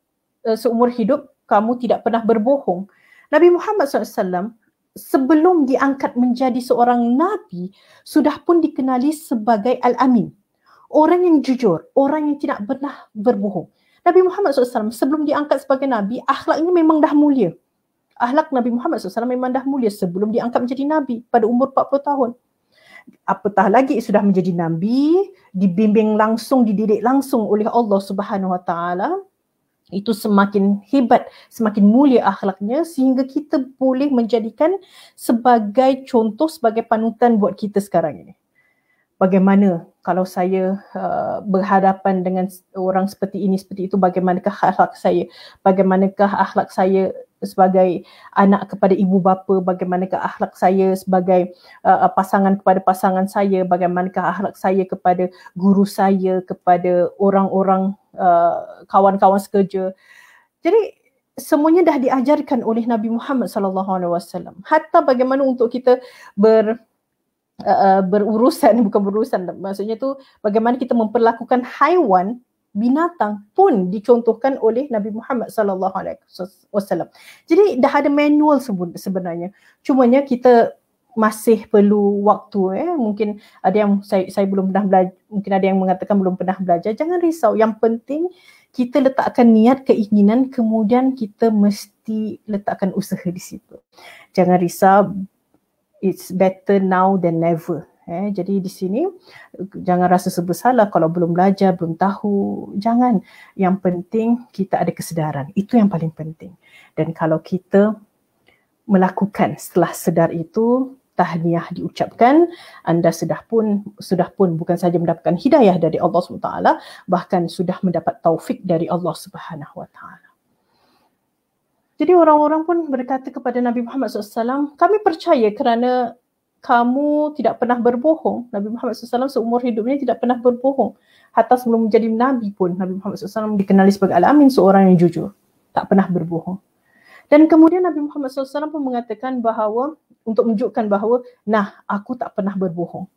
uh, seumur hidup kamu tidak pernah berbohong. Nabi Muhammad SAW sebelum diangkat menjadi seorang nabi sudah pun dikenali sebagai al-amin orang yang jujur orang yang tidak pernah berbohong Nabi Muhammad SAW sebelum diangkat sebagai Nabi, akhlaknya memang dah mulia. Ahlak Nabi Muhammad SAW memang dah mulia sebelum diangkat menjadi Nabi pada umur 40 tahun. Apatah lagi sudah menjadi Nabi, dibimbing langsung, dididik langsung oleh Allah Subhanahu Wa Taala itu semakin hebat, semakin mulia akhlaknya sehingga kita boleh menjadikan sebagai contoh, sebagai panutan buat kita sekarang ini. Bagaimana kalau saya uh, berhadapan dengan orang seperti ini, seperti itu, bagaimanakah akhlak saya? Bagaimanakah akhlak saya sebagai anak kepada ibu bapa bagaimanakah akhlak saya sebagai uh, uh, pasangan kepada pasangan saya bagaimanakah akhlak saya kepada guru saya kepada orang-orang uh, kawan-kawan sekerja jadi semuanya dah diajarkan oleh Nabi Muhammad sallallahu alaihi wasallam hatta bagaimana untuk kita ber uh, uh berurusan bukan berurusan maksudnya tu bagaimana kita memperlakukan haiwan binatang pun dicontohkan oleh Nabi Muhammad sallallahu alaihi wasallam. Jadi dah ada manual sebenarnya. Cumanya kita masih perlu waktu eh mungkin ada yang saya saya belum pernah belajar mungkin ada yang mengatakan belum pernah belajar jangan risau yang penting kita letakkan niat keinginan kemudian kita mesti letakkan usaha di situ jangan risau it's better now than never Eh, jadi di sini jangan rasa sebesalah kalau belum belajar, belum tahu. Jangan. Yang penting kita ada kesedaran. Itu yang paling penting. Dan kalau kita melakukan setelah sedar itu, tahniah diucapkan, anda sudah pun sudah pun bukan saja mendapatkan hidayah dari Allah SWT, bahkan sudah mendapat taufik dari Allah Subhanahu Wa Taala. Jadi orang-orang pun berkata kepada Nabi Muhammad SAW, kami percaya kerana kamu tidak pernah berbohong. Nabi Muhammad SAW seumur hidupnya tidak pernah berbohong. Hatta sebelum menjadi Nabi pun Nabi Muhammad SAW dikenali sebagai Al-Amin, seorang yang jujur. Tak pernah berbohong. Dan kemudian Nabi Muhammad SAW pun mengatakan bahawa, untuk menunjukkan bahawa, nah aku tak pernah berbohong.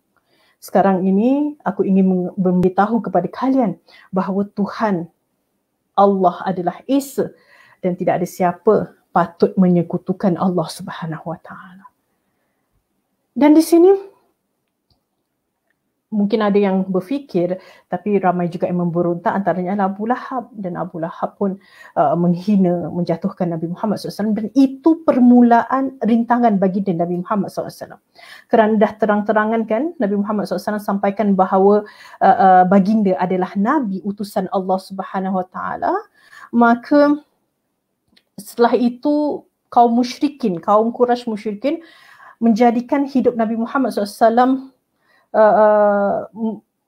Sekarang ini aku ingin memberitahu kepada kalian bahawa Tuhan Allah adalah Esa dan tidak ada siapa patut menyekutukan Allah Subhanahu Wa dan di sini mungkin ada yang berfikir tapi ramai juga yang memberontak antaranya adalah Abu Lahab dan Abu Lahab pun uh, menghina menjatuhkan Nabi Muhammad SAW dan itu permulaan rintangan bagi Nabi Muhammad SAW kerana dah terang-terangan kan Nabi Muhammad SAW sampaikan bahawa uh, uh, baginda adalah Nabi utusan Allah Subhanahu Wa maka setelah itu kaum musyrikin kaum Quraisy musyrikin uh, menjadikan hidup Nabi Muhammad SAW uh, uh,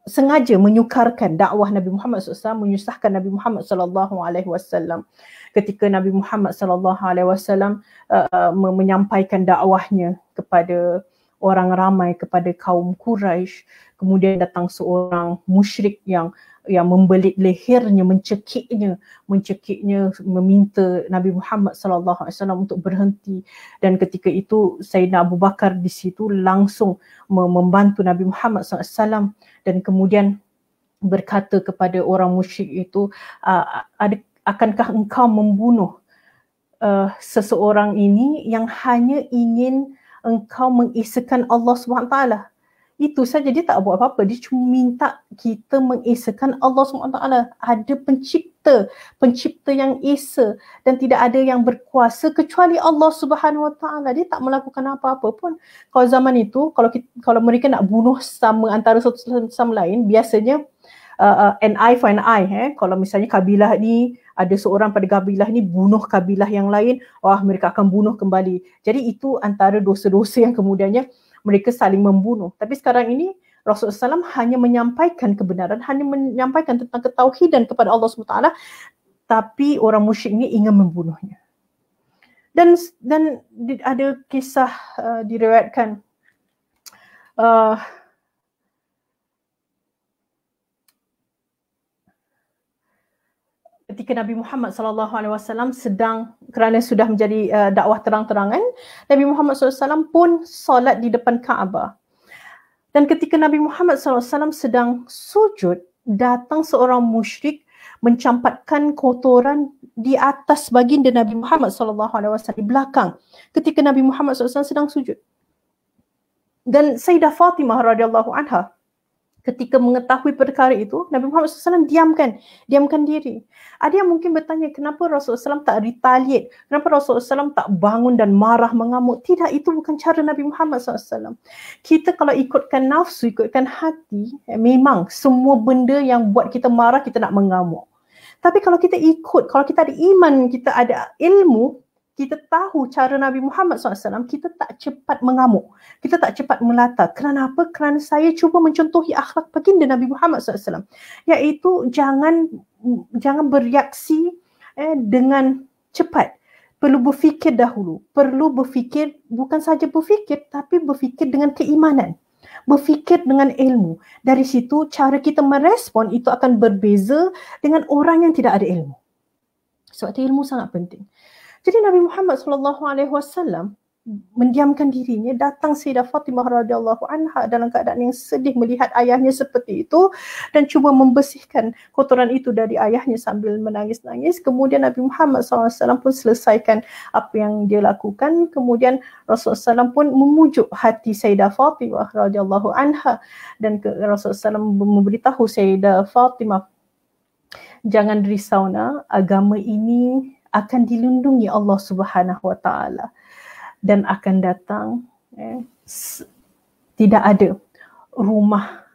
sengaja menyukarkan dakwah Nabi Muhammad SAW, menyusahkan Nabi Muhammad SAW ketika Nabi Muhammad SAW uh, uh, menyampaikan dakwahnya kepada orang ramai, kepada kaum Quraisy, kemudian datang seorang musyrik yang yang membelit lehernya, mencekiknya, mencekiknya meminta Nabi Muhammad sallallahu alaihi wasallam untuk berhenti dan ketika itu Sayyidina Abu Bakar di situ langsung membantu Nabi Muhammad sallallahu alaihi wasallam dan kemudian berkata kepada orang musyrik itu ada akankah engkau membunuh uh, seseorang ini yang hanya ingin engkau mengisahkan Allah Subhanahu itu saja dia tak buat apa-apa. Dia cuma minta kita mengesakan Allah SWT ada pencipta, pencipta yang esa dan tidak ada yang berkuasa kecuali Allah SWT. Dia tak melakukan apa-apa pun. Kalau zaman itu, kalau kita, kalau mereka nak bunuh sama antara satu sama lain, biasanya uh, uh, an eye for an eye. Eh? Kalau misalnya kabilah ni ada seorang pada kabilah ni bunuh kabilah yang lain, wah mereka akan bunuh kembali. Jadi itu antara dosa-dosa yang kemudiannya mereka saling membunuh. Tapi sekarang ini Rasulullah SAW hanya menyampaikan kebenaran, hanya menyampaikan tentang dan kepada Allah SWT. Tapi orang musyrik ini ingin membunuhnya. Dan dan ada kisah uh, direwetkan. Uh, ketika Nabi Muhammad sallallahu alaihi wasallam sedang kerana sudah menjadi uh, dakwah terang-terangan Nabi Muhammad sallallahu alaihi wasallam pun solat di depan Kaabah. Dan ketika Nabi Muhammad sallallahu alaihi wasallam sedang sujud datang seorang musyrik mencampatkan kotoran di atas baginda Nabi Muhammad sallallahu alaihi wasallam di belakang ketika Nabi Muhammad sallallahu alaihi wasallam sedang sujud. Dan Sayyidah Fatimah radhiyallahu anha ketika mengetahui perkara itu, Nabi Muhammad SAW diamkan, diamkan diri. Ada yang mungkin bertanya, kenapa Rasulullah SAW tak retaliate? Kenapa Rasulullah SAW tak bangun dan marah mengamuk? Tidak, itu bukan cara Nabi Muhammad SAW. Kita kalau ikutkan nafsu, ikutkan hati, eh, memang semua benda yang buat kita marah, kita nak mengamuk. Tapi kalau kita ikut, kalau kita ada iman, kita ada ilmu, kita tahu cara Nabi Muhammad SAW, kita tak cepat mengamuk. Kita tak cepat melata. Kerana apa? Kerana saya cuba mencontohi akhlak baginda Nabi Muhammad SAW. Iaitu jangan jangan bereaksi eh, dengan cepat. Perlu berfikir dahulu. Perlu berfikir, bukan saja berfikir, tapi berfikir dengan keimanan. Berfikir dengan ilmu. Dari situ, cara kita merespon itu akan berbeza dengan orang yang tidak ada ilmu. Sebab itu ilmu sangat penting. Jadi Nabi Muhammad sallallahu alaihi wasallam mendiamkan dirinya datang Sayyidah Fatimah radhiyallahu anha dalam keadaan yang sedih melihat ayahnya seperti itu dan cuba membersihkan kotoran itu dari ayahnya sambil menangis-nangis kemudian Nabi Muhammad saw pun selesaikan apa yang dia lakukan kemudian Rasulullah saw pun memujuk hati Sayyidah Fatimah radhiyallahu anha dan ke Rasulullah sallallahu memberitahu Sayyidah Fatimah jangan risau nak agama ini akan dilindungi Allah Subhanahu Wa Taala dan akan datang eh, tidak ada rumah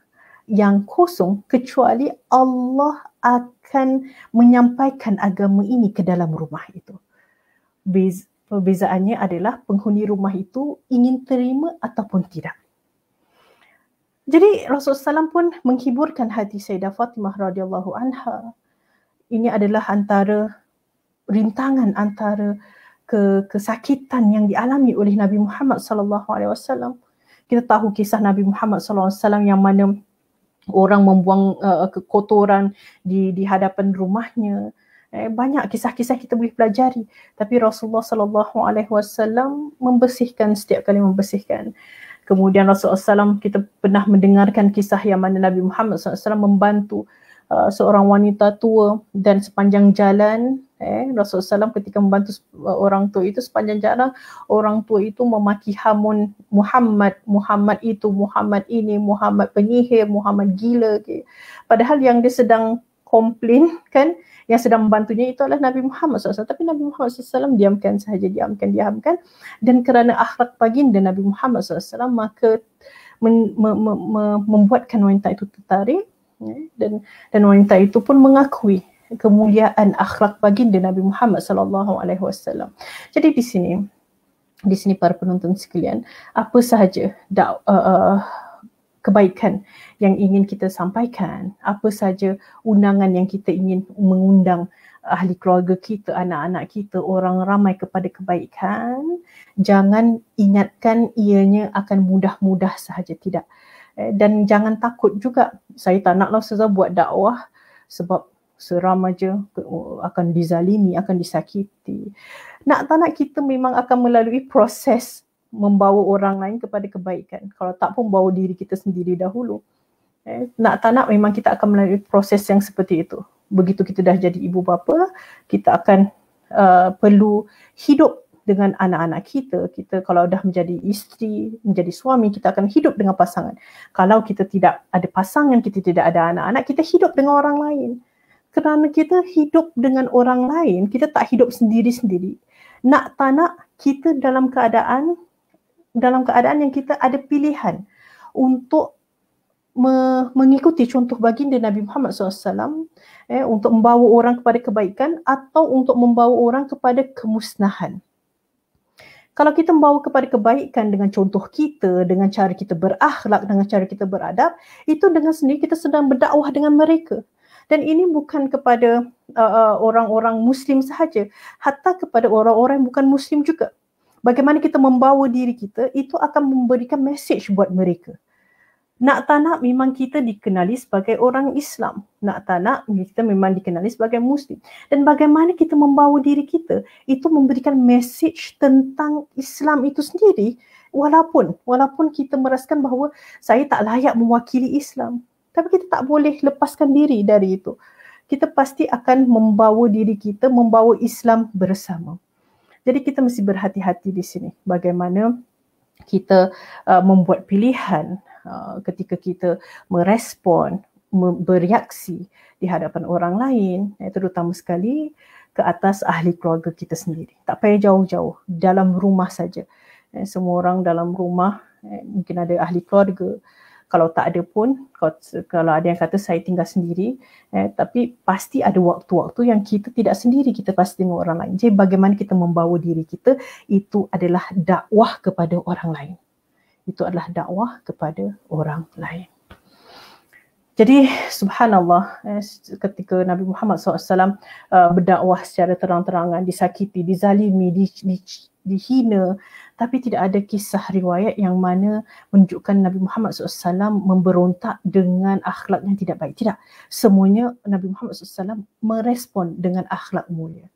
yang kosong kecuali Allah akan menyampaikan agama ini ke dalam rumah itu. Bez, perbezaannya adalah penghuni rumah itu ingin terima ataupun tidak. Jadi Rasulullah SAW pun menghiburkan hati Sayyidah Fatimah radhiyallahu anha. Ini adalah antara rintangan antara ke kesakitan yang dialami oleh Nabi Muhammad sallallahu alaihi wasallam. Kita tahu kisah Nabi Muhammad sallallahu alaihi wasallam yang mana orang membuang uh, eh, kekotoran di di hadapan rumahnya. Eh, banyak kisah-kisah kita boleh pelajari tapi Rasulullah sallallahu alaihi wasallam membersihkan setiap kali membersihkan. Kemudian Rasulullah sallam kita pernah mendengarkan kisah yang mana Nabi Muhammad SAW membantu uh, seorang wanita tua dan sepanjang jalan eh Rasulullah SAW ketika membantu orang tua itu sepanjang jalan orang tua itu memaki hamun Muhammad Muhammad itu Muhammad ini Muhammad penyihir Muhammad gila okay. padahal yang dia sedang komplain kan yang sedang membantunya itu adalah Nabi Muhammad SAW tapi Nabi Muhammad SAW diamkan sahaja diamkan diamkan dan kerana akhlak dan Nabi Muhammad SAW maka men, me, me, me, membuatkan wanita itu tertarik ya. dan dan wanita itu pun mengakui kemuliaan akhlak baginda Nabi Muhammad sallallahu alaihi wasallam. Jadi di sini di sini para penonton sekalian, apa sahaja dak uh, uh, kebaikan yang ingin kita sampaikan, apa sahaja undangan yang kita ingin mengundang ahli keluarga kita, anak-anak kita, orang ramai kepada kebaikan, jangan ingatkan ianya akan mudah-mudah sahaja tidak. Eh, dan jangan takut juga saya tak nak naklah sebab buat dakwah sebab seram aja akan dizalimi akan disakiti nak tak nak kita memang akan melalui proses membawa orang lain kepada kebaikan kalau tak pun bawa diri kita sendiri dahulu eh, nak tak nak memang kita akan melalui proses yang seperti itu begitu kita dah jadi ibu bapa kita akan uh, perlu hidup dengan anak-anak kita kita kalau dah menjadi isteri menjadi suami kita akan hidup dengan pasangan kalau kita tidak ada pasangan kita tidak ada anak-anak kita hidup dengan orang lain kerana kita hidup dengan orang lain, kita tak hidup sendiri-sendiri. Nak tak nak, kita dalam keadaan dalam keadaan yang kita ada pilihan untuk me- mengikuti contoh baginda Nabi Muhammad SAW eh, untuk membawa orang kepada kebaikan atau untuk membawa orang kepada kemusnahan. Kalau kita membawa kepada kebaikan dengan contoh kita, dengan cara kita berakhlak, dengan cara kita beradab, itu dengan sendiri kita sedang berdakwah dengan mereka dan ini bukan kepada uh, uh, orang-orang muslim sahaja hatta kepada orang-orang bukan muslim juga bagaimana kita membawa diri kita itu akan memberikan message buat mereka nak tak nak memang kita dikenali sebagai orang Islam. Nak tak nak kita memang dikenali sebagai Muslim. Dan bagaimana kita membawa diri kita itu memberikan message tentang Islam itu sendiri walaupun walaupun kita merasakan bahawa saya tak layak mewakili Islam tapi kita tak boleh lepaskan diri dari itu kita pasti akan membawa diri kita membawa Islam bersama jadi kita mesti berhati-hati di sini bagaimana kita uh, membuat pilihan uh, ketika kita merespon bereaksi di hadapan orang lain eh, terutama sekali ke atas ahli keluarga kita sendiri tak payah jauh-jauh dalam rumah saja eh, semua orang dalam rumah eh, mungkin ada ahli keluarga uh, kalau tak ada pun kalau ada yang kata saya tinggal sendiri eh, tapi pasti ada waktu-waktu yang kita tidak sendiri kita pasti dengan orang lain jadi bagaimana kita membawa diri kita itu adalah dakwah kepada orang lain itu adalah dakwah kepada orang lain jadi subhanallah eh, ketika Nabi Muhammad SAW uh, eh, berdakwah secara terang-terangan, disakiti, dizalimi, di, di, dihina tapi tidak ada kisah riwayat yang mana menunjukkan Nabi Muhammad SAW memberontak dengan akhlak yang tidak baik. Tidak. Semuanya Nabi Muhammad SAW merespon dengan akhlak mulia.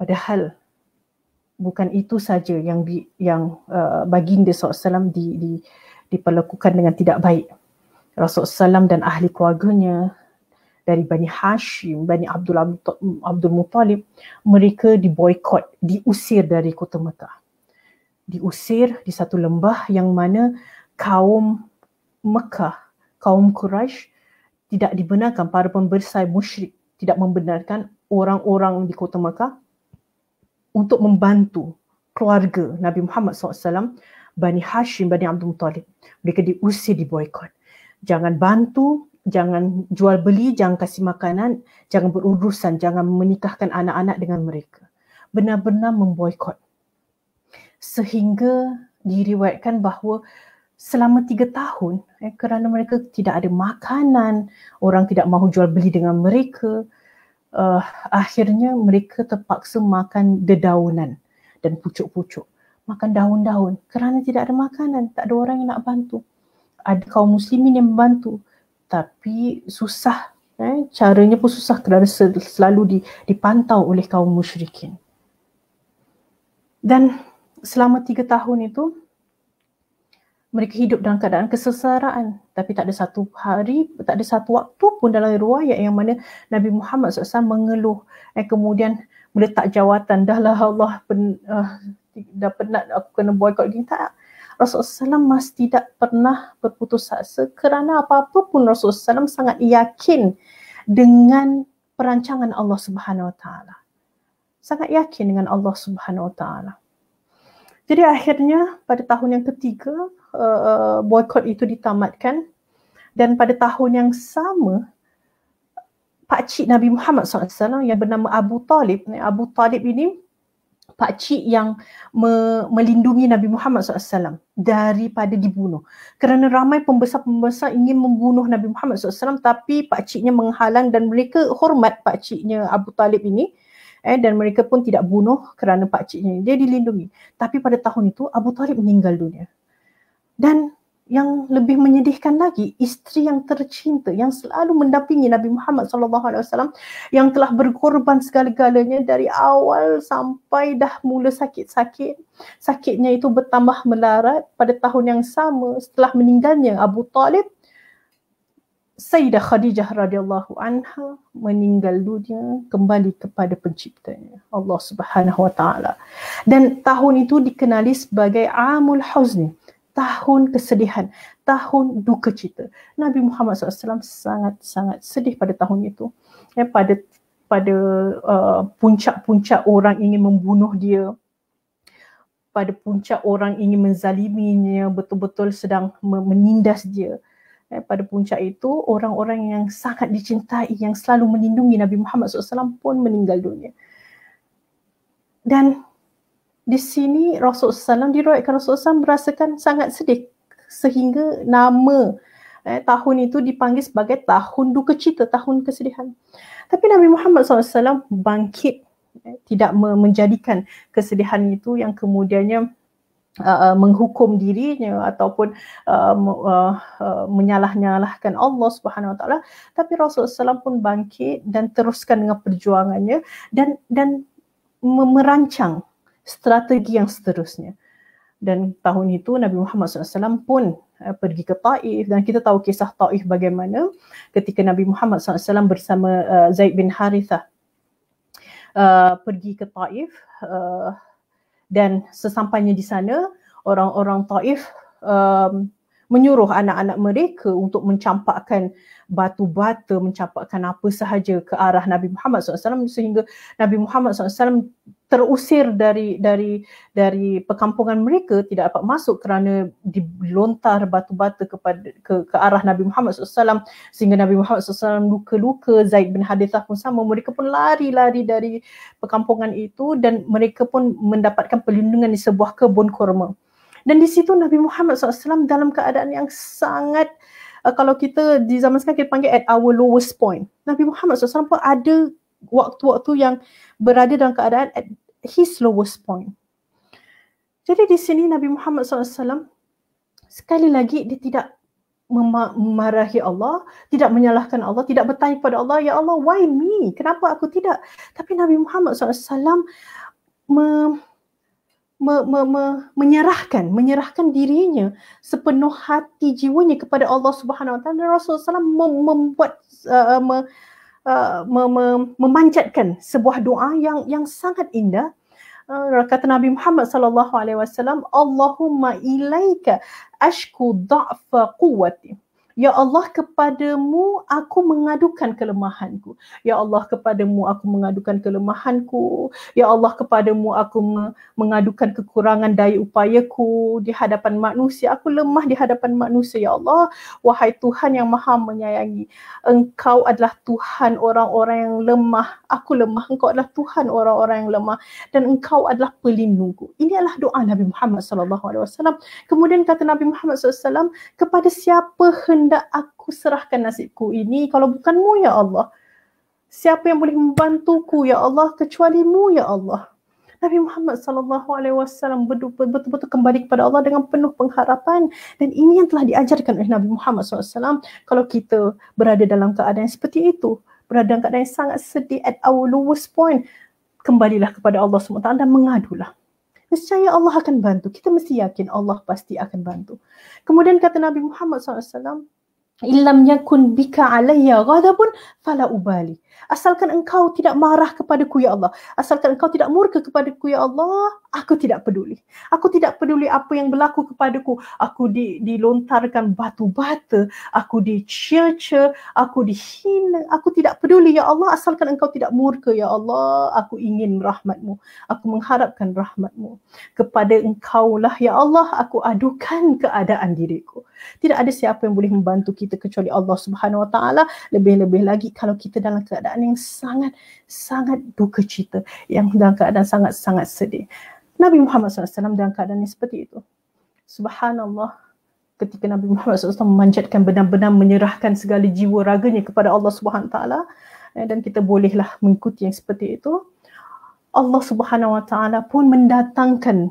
Padahal bukan itu saja yang di, yang uh, baginda SAW di, di, diperlakukan dengan tidak baik. Rasulullah SAW dan ahli keluarganya dari Bani Hashim, Bani Abdul Abdul Muttalib, mereka diboykot, diusir dari kota Mekah. Diusir di satu lembah yang mana kaum Mekah, kaum Quraisy tidak dibenarkan para pembersai musyrik tidak membenarkan orang-orang di kota Mekah untuk membantu keluarga Nabi Muhammad SAW, Bani Hashim, Bani Abdul Muttalib. Mereka diusir, diboykot jangan bantu, jangan jual beli, jangan kasih makanan, jangan berurusan, jangan menikahkan anak-anak dengan mereka. Benar-benar memboikot. Sehingga diriwayatkan bahawa selama tiga tahun eh, kerana mereka tidak ada makanan, orang tidak mahu jual beli dengan mereka, uh, akhirnya mereka terpaksa makan dedaunan dan pucuk-pucuk. Makan daun-daun kerana tidak ada makanan, tak ada orang yang nak bantu ada kaum muslimin yang membantu tapi susah eh? caranya pun susah kerana selalu dipantau oleh kaum musyrikin dan selama tiga tahun itu mereka hidup dalam keadaan kesesaraan tapi tak ada satu hari tak ada satu waktu pun dalam riwayat yang mana Nabi Muhammad SAW mengeluh eh, kemudian meletak jawatan dah lah Allah pen, uh, dah penat aku kena boycott kita tak Rasulullah SAW masih tidak pernah berputus asa kerana apa-apa pun Rasulullah SAW sangat yakin dengan perancangan Allah Subhanahu Wa Sangat yakin dengan Allah Subhanahu Wa Jadi akhirnya pada tahun yang ketiga uh, boykot itu ditamatkan dan pada tahun yang sama pakcik Nabi Muhammad SAW yang bernama Abu Talib. Abu Talib ini pakcik yang me- melindungi Nabi Muhammad SAW daripada dibunuh. Kerana ramai pembesar-pembesar ingin membunuh Nabi Muhammad SAW tapi pakciknya menghalang dan mereka hormat pakciknya Abu Talib ini eh, dan mereka pun tidak bunuh kerana pakciknya. Dia dilindungi. Tapi pada tahun itu Abu Talib meninggal dunia. Dan yang lebih menyedihkan lagi isteri yang tercinta yang selalu mendampingi Nabi Muhammad sallallahu alaihi wasallam yang telah berkorban segala-galanya dari awal sampai dah mula sakit-sakit sakitnya itu bertambah melarat pada tahun yang sama setelah meninggalnya Abu Talib Sayyidah Khadijah radhiyallahu anha meninggal dunia kembali kepada penciptanya Allah Subhanahu wa taala dan tahun itu dikenali sebagai Amul Huzn tahun kesedihan, tahun duka cita. Nabi Muhammad SAW sangat-sangat sedih pada tahun itu. Ya, pada pada uh, puncak-puncak orang ingin membunuh dia, pada puncak orang ingin menzaliminya, betul-betul sedang menindas dia. Eh, pada puncak itu, orang-orang yang sangat dicintai, yang selalu melindungi Nabi Muhammad SAW pun meninggal dunia. Dan di sini Rasulullah SAW diriwayatkan Rasulullah SAW merasakan sangat sedih sehingga nama eh, tahun itu dipanggil sebagai tahun duka cita, tahun kesedihan. Tapi Nabi Muhammad SAW bangkit eh, tidak menjadikan kesedihan itu yang kemudiannya Uh, menghukum dirinya ataupun uh, uh, uh, menyalah-nyalahkan Allah Subhanahu Wa Taala tapi Rasulullah SAW pun bangkit dan teruskan dengan perjuangannya dan dan merancang strategi yang seterusnya. Dan tahun itu Nabi Muhammad SAW pun eh, pergi ke Taif dan kita tahu kisah Taif bagaimana ketika Nabi Muhammad SAW bersama eh, Zaid bin Harithah eh, pergi ke Taif dan sesampainya di sana orang-orang Taif menyuruh anak-anak mereka untuk mencampakkan batu bata, mencampakkan apa sahaja ke arah Nabi Muhammad SAW sehingga Nabi Muhammad SAW terusir dari dari dari perkampungan mereka tidak dapat masuk kerana dilontar batu batu kepada ke, ke arah Nabi Muhammad SAW sehingga Nabi Muhammad SAW luka-luka Zaid bin Hadithah pun sama mereka pun lari-lari dari perkampungan itu dan mereka pun mendapatkan perlindungan di sebuah kebun kurma dan di situ Nabi Muhammad SAW dalam keadaan yang sangat uh, kalau kita di zaman sekarang kita panggil at our lowest point Nabi Muhammad SAW pun ada waktu-waktu yang berada dalam keadaan at his lowest point. Jadi di sini Nabi Muhammad SAW sekali lagi dia tidak memarahi Allah, tidak menyalahkan Allah, tidak bertanya kepada Allah, Ya Allah, why me? Kenapa aku tidak? Tapi Nabi Muhammad SAW me, me, me, me, menyerahkan, menyerahkan dirinya sepenuh hati jiwanya kepada Allah Subhanahu Wa Taala. Rasulullah SAW membuat uh, me, Uh, memanjatkan sebuah doa yang yang sangat indah uh, kata Nabi Muhammad sallallahu alaihi wasallam Allahumma ilaika ashku da'fa quwwati Ya Allah kepadamu aku mengadukan kelemahanku. Ya Allah kepadamu aku mengadukan kelemahanku. Ya Allah kepadamu aku mengadukan kekurangan daya upayaku di hadapan manusia. Aku lemah di hadapan manusia ya Allah. Wahai Tuhan yang Maha menyayangi. Engkau adalah Tuhan orang-orang yang lemah. Aku lemah, engkau adalah Tuhan orang-orang yang lemah dan engkau adalah pelindungku. Ini adalah doa Nabi Muhammad SAW. Kemudian kata Nabi Muhammad SAW kepada siapa hendak aku serahkan nasibku ini kalau bukanmu ya Allah? Siapa yang boleh membantuku ya Allah kecuali mu ya Allah? Nabi Muhammad sallallahu alaihi wasallam betul-betul kembali kepada Allah dengan penuh pengharapan dan ini yang telah diajarkan oleh Nabi Muhammad sallallahu alaihi wasallam kalau kita berada dalam keadaan seperti itu berada dalam keadaan yang sangat sedih at our lowest point kembalilah kepada Allah SWT dan mengadulah Niscaya Allah akan bantu. Kita mesti yakin Allah pasti akan bantu. Kemudian kata Nabi Muhammad SAW, illam yakun bika alayya ghadabun fala ubali asalkan engkau tidak marah kepadaku ya Allah asalkan engkau tidak murka kepadaku ya Allah aku tidak peduli. Aku tidak peduli apa yang berlaku kepadaku. Aku di, dilontarkan batu bata, aku dicerca, aku dihina. Aku tidak peduli, Ya Allah, asalkan engkau tidak murka, Ya Allah. Aku ingin rahmatmu. Aku mengharapkan rahmatmu. Kepada engkau lah, Ya Allah, aku adukan keadaan diriku. Tidak ada siapa yang boleh membantu kita kecuali Allah Subhanahu Wa Taala. Lebih-lebih lagi kalau kita dalam keadaan yang sangat sangat duka cita, yang dalam keadaan sangat-sangat sedih. Nabi Muhammad SAW dalam keadaan keadaannya seperti itu. Subhanallah, ketika Nabi Muhammad SAW memanjatkan benar-benar menyerahkan segala jiwa raganya kepada Allah Subhanahu Taala ya, dan kita bolehlah mengikuti yang seperti itu. Allah Subhanahu Wa Taala pun mendatangkan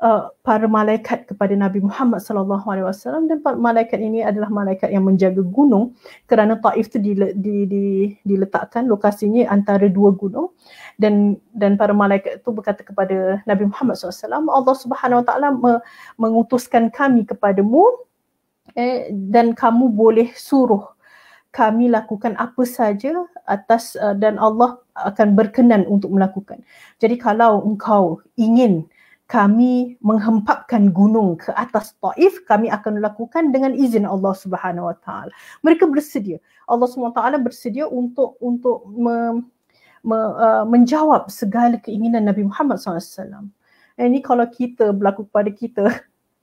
uh, para malaikat kepada Nabi Muhammad sallallahu alaihi wasallam dan para malaikat ini adalah malaikat yang menjaga gunung kerana Taif itu diletakkan lokasinya antara dua gunung dan dan para malaikat itu berkata kepada Nabi Muhammad SAW, Allah Subhanahu Wa Taala mengutuskan kami kepadamu eh, dan kamu boleh suruh kami lakukan apa saja atas uh, dan Allah akan berkenan untuk melakukan. Jadi kalau engkau ingin kami menghempapkan gunung ke atas Taif kami akan lakukan dengan izin Allah Subhanahu Wa Taala. Mereka bersedia. Allah Subhanahu Wa Taala bersedia untuk untuk me, me, uh, menjawab segala keinginan Nabi Muhammad SAW. Ini eh, kalau kita berlaku kepada kita,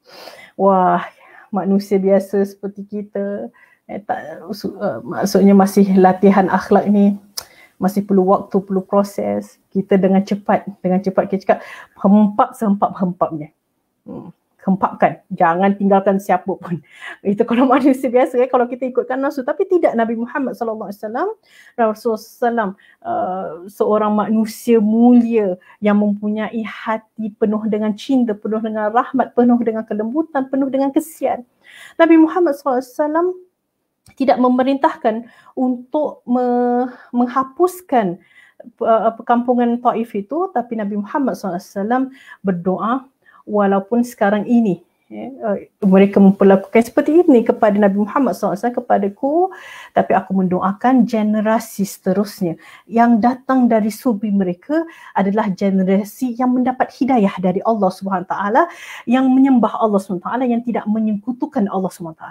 wah manusia biasa seperti kita, eh, tak, uh, maksudnya masih latihan akhlak ni masih perlu waktu, perlu proses. Kita dengan cepat, dengan cepat kita cakap hempap sehempap-hempapnya. Hmm kempapkan. Jangan tinggalkan siapa pun. Itu kalau manusia biasa eh, kalau kita ikutkan nafsu. Tapi tidak Nabi Muhammad SAW Rasulullah SAW uh, seorang manusia mulia yang mempunyai hati penuh dengan cinta, penuh dengan rahmat, penuh dengan kelembutan, penuh dengan kesian. Nabi Muhammad SAW tidak memerintahkan untuk me- menghapuskan uh, uh, perkampungan Taif itu tapi Nabi Muhammad SAW berdoa walaupun sekarang ini ya, eh, mereka memperlakukan seperti ini kepada Nabi Muhammad SAW kepadaku tapi aku mendoakan generasi seterusnya yang datang dari subi mereka adalah generasi yang mendapat hidayah dari Allah SWT yang menyembah Allah SWT yang tidak menyekutukan Allah SWT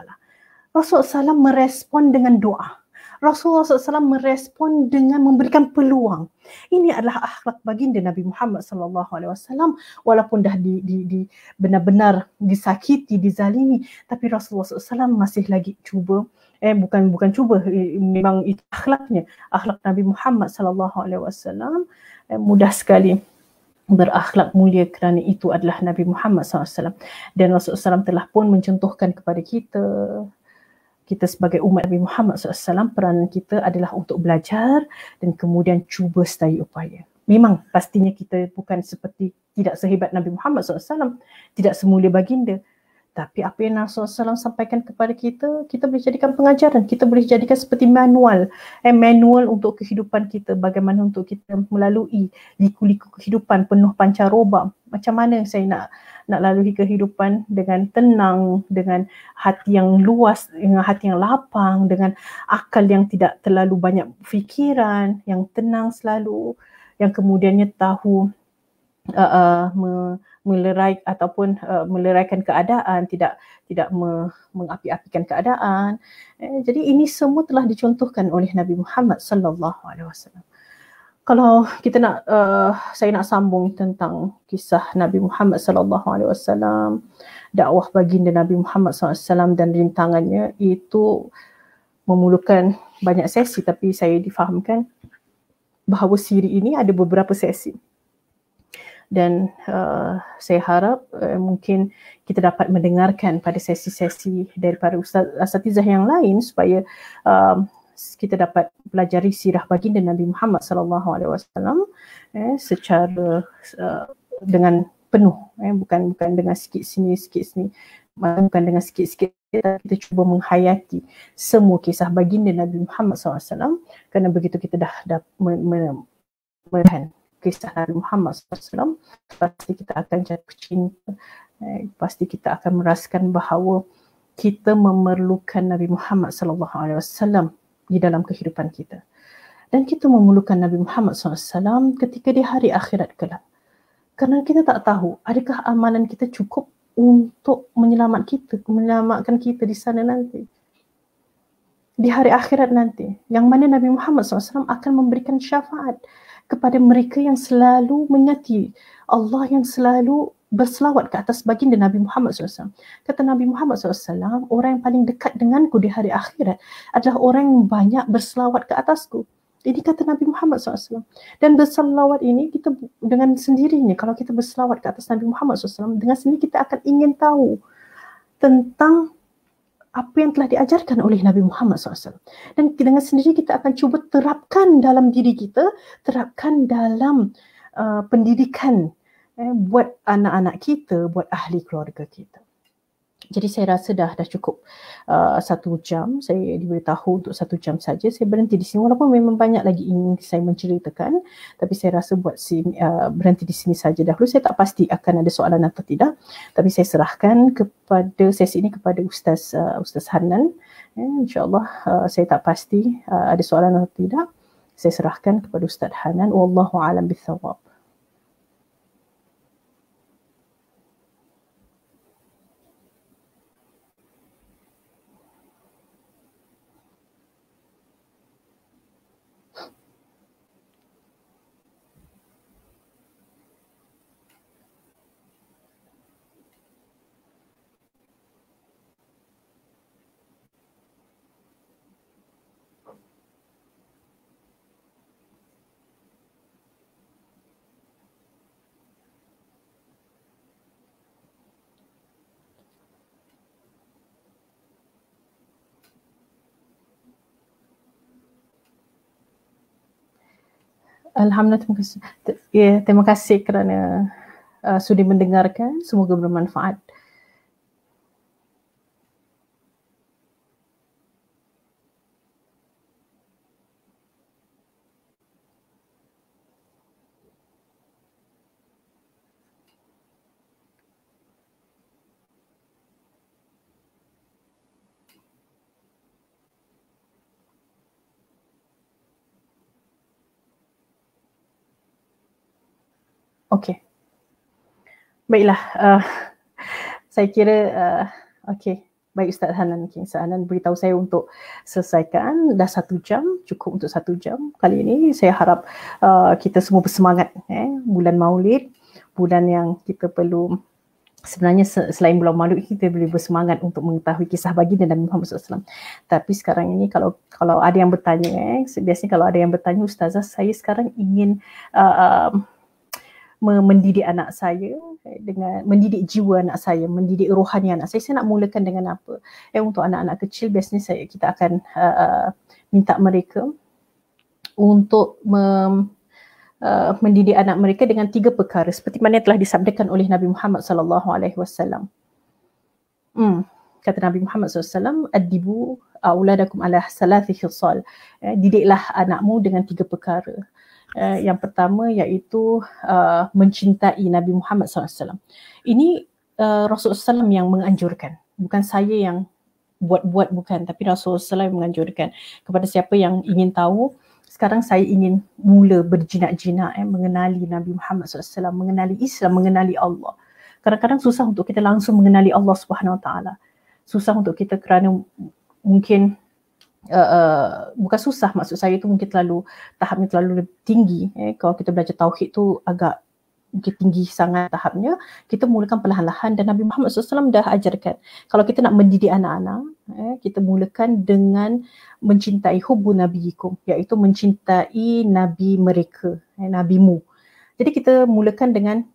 Rasulullah SAW merespon dengan doa Rasulullah SAW merespon dengan memberikan peluang. Ini adalah akhlak baginda Nabi Muhammad SAW walaupun dah di, di, di, benar-benar disakiti, dizalimi tapi Rasulullah SAW masih lagi cuba eh bukan bukan cuba eh, memang itu akhlaknya akhlak Nabi Muhammad SAW alaihi eh, mudah sekali berakhlak mulia kerana itu adalah Nabi Muhammad SAW dan Rasulullah SAW telah pun mencentuhkan kepada kita kita sebagai umat Nabi Muhammad SAW peranan kita adalah untuk belajar dan kemudian cuba setiap upaya. Memang pastinya kita bukan seperti tidak sehebat Nabi Muhammad SAW, tidak semulia baginda. Tapi apa yang Rasulullah SAW sampaikan kepada kita, kita boleh jadikan pengajaran, kita boleh jadikan seperti manual, eh, manual untuk kehidupan kita, bagaimana untuk kita melalui liku-liku kehidupan penuh pancaroba, macam mana saya nak nak lalui kehidupan dengan tenang, dengan hati yang luas, dengan hati yang lapang, dengan akal yang tidak terlalu banyak fikiran, yang tenang selalu, yang kemudiannya tahu uh, uh, me, melerai ataupun uh, meleraikan keadaan tidak tidak me, mengapi-apikan keadaan eh, jadi ini semua telah dicontohkan oleh Nabi Muhammad sallallahu alaihi wasallam kalau kita nak uh, saya nak sambung tentang kisah Nabi Muhammad sallallahu alaihi wasallam dakwah baginda Nabi Muhammad sallallahu alaihi wasallam dan rintangannya itu memerlukan banyak sesi tapi saya difahamkan bahawa siri ini ada beberapa sesi dan uh, saya harap uh, mungkin kita dapat mendengarkan pada sesi-sesi daripada Ustaz Asatizah yang lain supaya uh, kita dapat pelajari sirah baginda Nabi Muhammad sallallahu alaihi wasallam eh, secara uh, dengan penuh eh bukan bukan dengan sikit sini sikit sini bukan dengan sikit-sikit kita cuba menghayati semua kisah baginda Nabi Muhammad SAW kerana begitu kita dah dah me, me, me, kisah Nabi Muhammad SAW pasti kita akan jatuh cinta eh, pasti kita akan merasakan bahawa kita memerlukan Nabi Muhammad SAW di dalam kehidupan kita dan kita memerlukan Nabi Muhammad SAW ketika di hari akhirat kelak kerana kita tak tahu adakah amalan kita cukup untuk menyelamat kita menyelamatkan kita di sana nanti di hari akhirat nanti yang mana Nabi Muhammad SAW akan memberikan syafaat kepada mereka yang selalu menyati Allah yang selalu berselawat ke atas baginda Nabi Muhammad SAW. Kata Nabi Muhammad SAW, orang yang paling dekat denganku di hari akhirat adalah orang yang banyak berselawat ke atasku. Ini kata Nabi Muhammad SAW. Dan berselawat ini kita dengan sendirinya, kalau kita berselawat ke atas Nabi Muhammad SAW, dengan sendiri kita akan ingin tahu tentang apa yang telah diajarkan oleh Nabi Muhammad SAW. Dan dengan sendiri kita akan cuba terapkan dalam diri kita, terapkan dalam uh, pendidikan eh, buat anak-anak kita, buat ahli keluarga kita. Jadi saya rasa dah dah cukup uh, satu jam. Saya diberitahu untuk satu jam saja. Saya berhenti di sini. Walaupun memang banyak lagi ingin saya menceritakan. Tapi saya rasa buat si uh, berhenti di sini saja dahulu. Saya tak pasti akan ada soalan atau tidak. Tapi saya serahkan kepada sesi ini kepada Ustaz uh, Ustaz Hanan. Eh, ya, InsyaAllah uh, saya tak pasti uh, ada soalan atau tidak. Saya serahkan kepada Ustaz Hanan. a'lam bishawab. Alhamdulillah terima kasih. Ya, terima kasih kerana uh, sudi mendengarkan. Semoga bermanfaat. Okey. Baiklah. Uh, saya kira, uh, okey. Baik Ustaz Hanan. Okay. Ustaz Hanan beritahu saya untuk selesaikan. Dah satu jam. Cukup untuk satu jam. Kali ini saya harap uh, kita semua bersemangat. Eh. Bulan maulid. Bulan yang kita perlu Sebenarnya selain bulan Maulid kita perlu bersemangat untuk mengetahui kisah baginda Nabi Muhammad SAW. Tapi sekarang ini kalau kalau ada yang bertanya, eh, biasanya kalau ada yang bertanya, Ustazah saya sekarang ingin uh, uh, mendidik anak saya eh, dengan mendidik jiwa anak saya, mendidik rohani anak saya. Saya nak mulakan dengan apa? Eh untuk anak-anak kecil biasanya saya kita akan uh, minta mereka untuk mem, uh, mendidik anak mereka dengan tiga perkara seperti mana telah disabdakan oleh Nabi Muhammad sallallahu alaihi wasallam. Hmm. kata Nabi Muhammad SAW, adibu auladakum ala salatihi khisal. Eh, didiklah anakmu dengan tiga perkara. Uh, yang pertama iaitu uh, mencintai Nabi Muhammad SAW. Ini uh, Rasulullah SAW yang menganjurkan. Bukan saya yang buat-buat bukan. Tapi Rasulullah SAW menganjurkan kepada siapa yang ingin tahu. Sekarang saya ingin mula berjinak-jinak eh, mengenali Nabi Muhammad SAW. Mengenali Islam, mengenali Allah. Kadang-kadang susah untuk kita langsung mengenali Allah Swt. Susah untuk kita kerana mungkin uh, bukan susah maksud saya itu mungkin terlalu tahapnya terlalu tinggi eh kalau kita belajar tauhid tu agak mungkin tinggi sangat tahapnya kita mulakan perlahan-lahan dan Nabi Muhammad SAW dah ajarkan kalau kita nak mendidik anak-anak eh, kita mulakan dengan mencintai hubu Nabi nabiikum iaitu mencintai nabi mereka eh, nabimu jadi kita mulakan dengan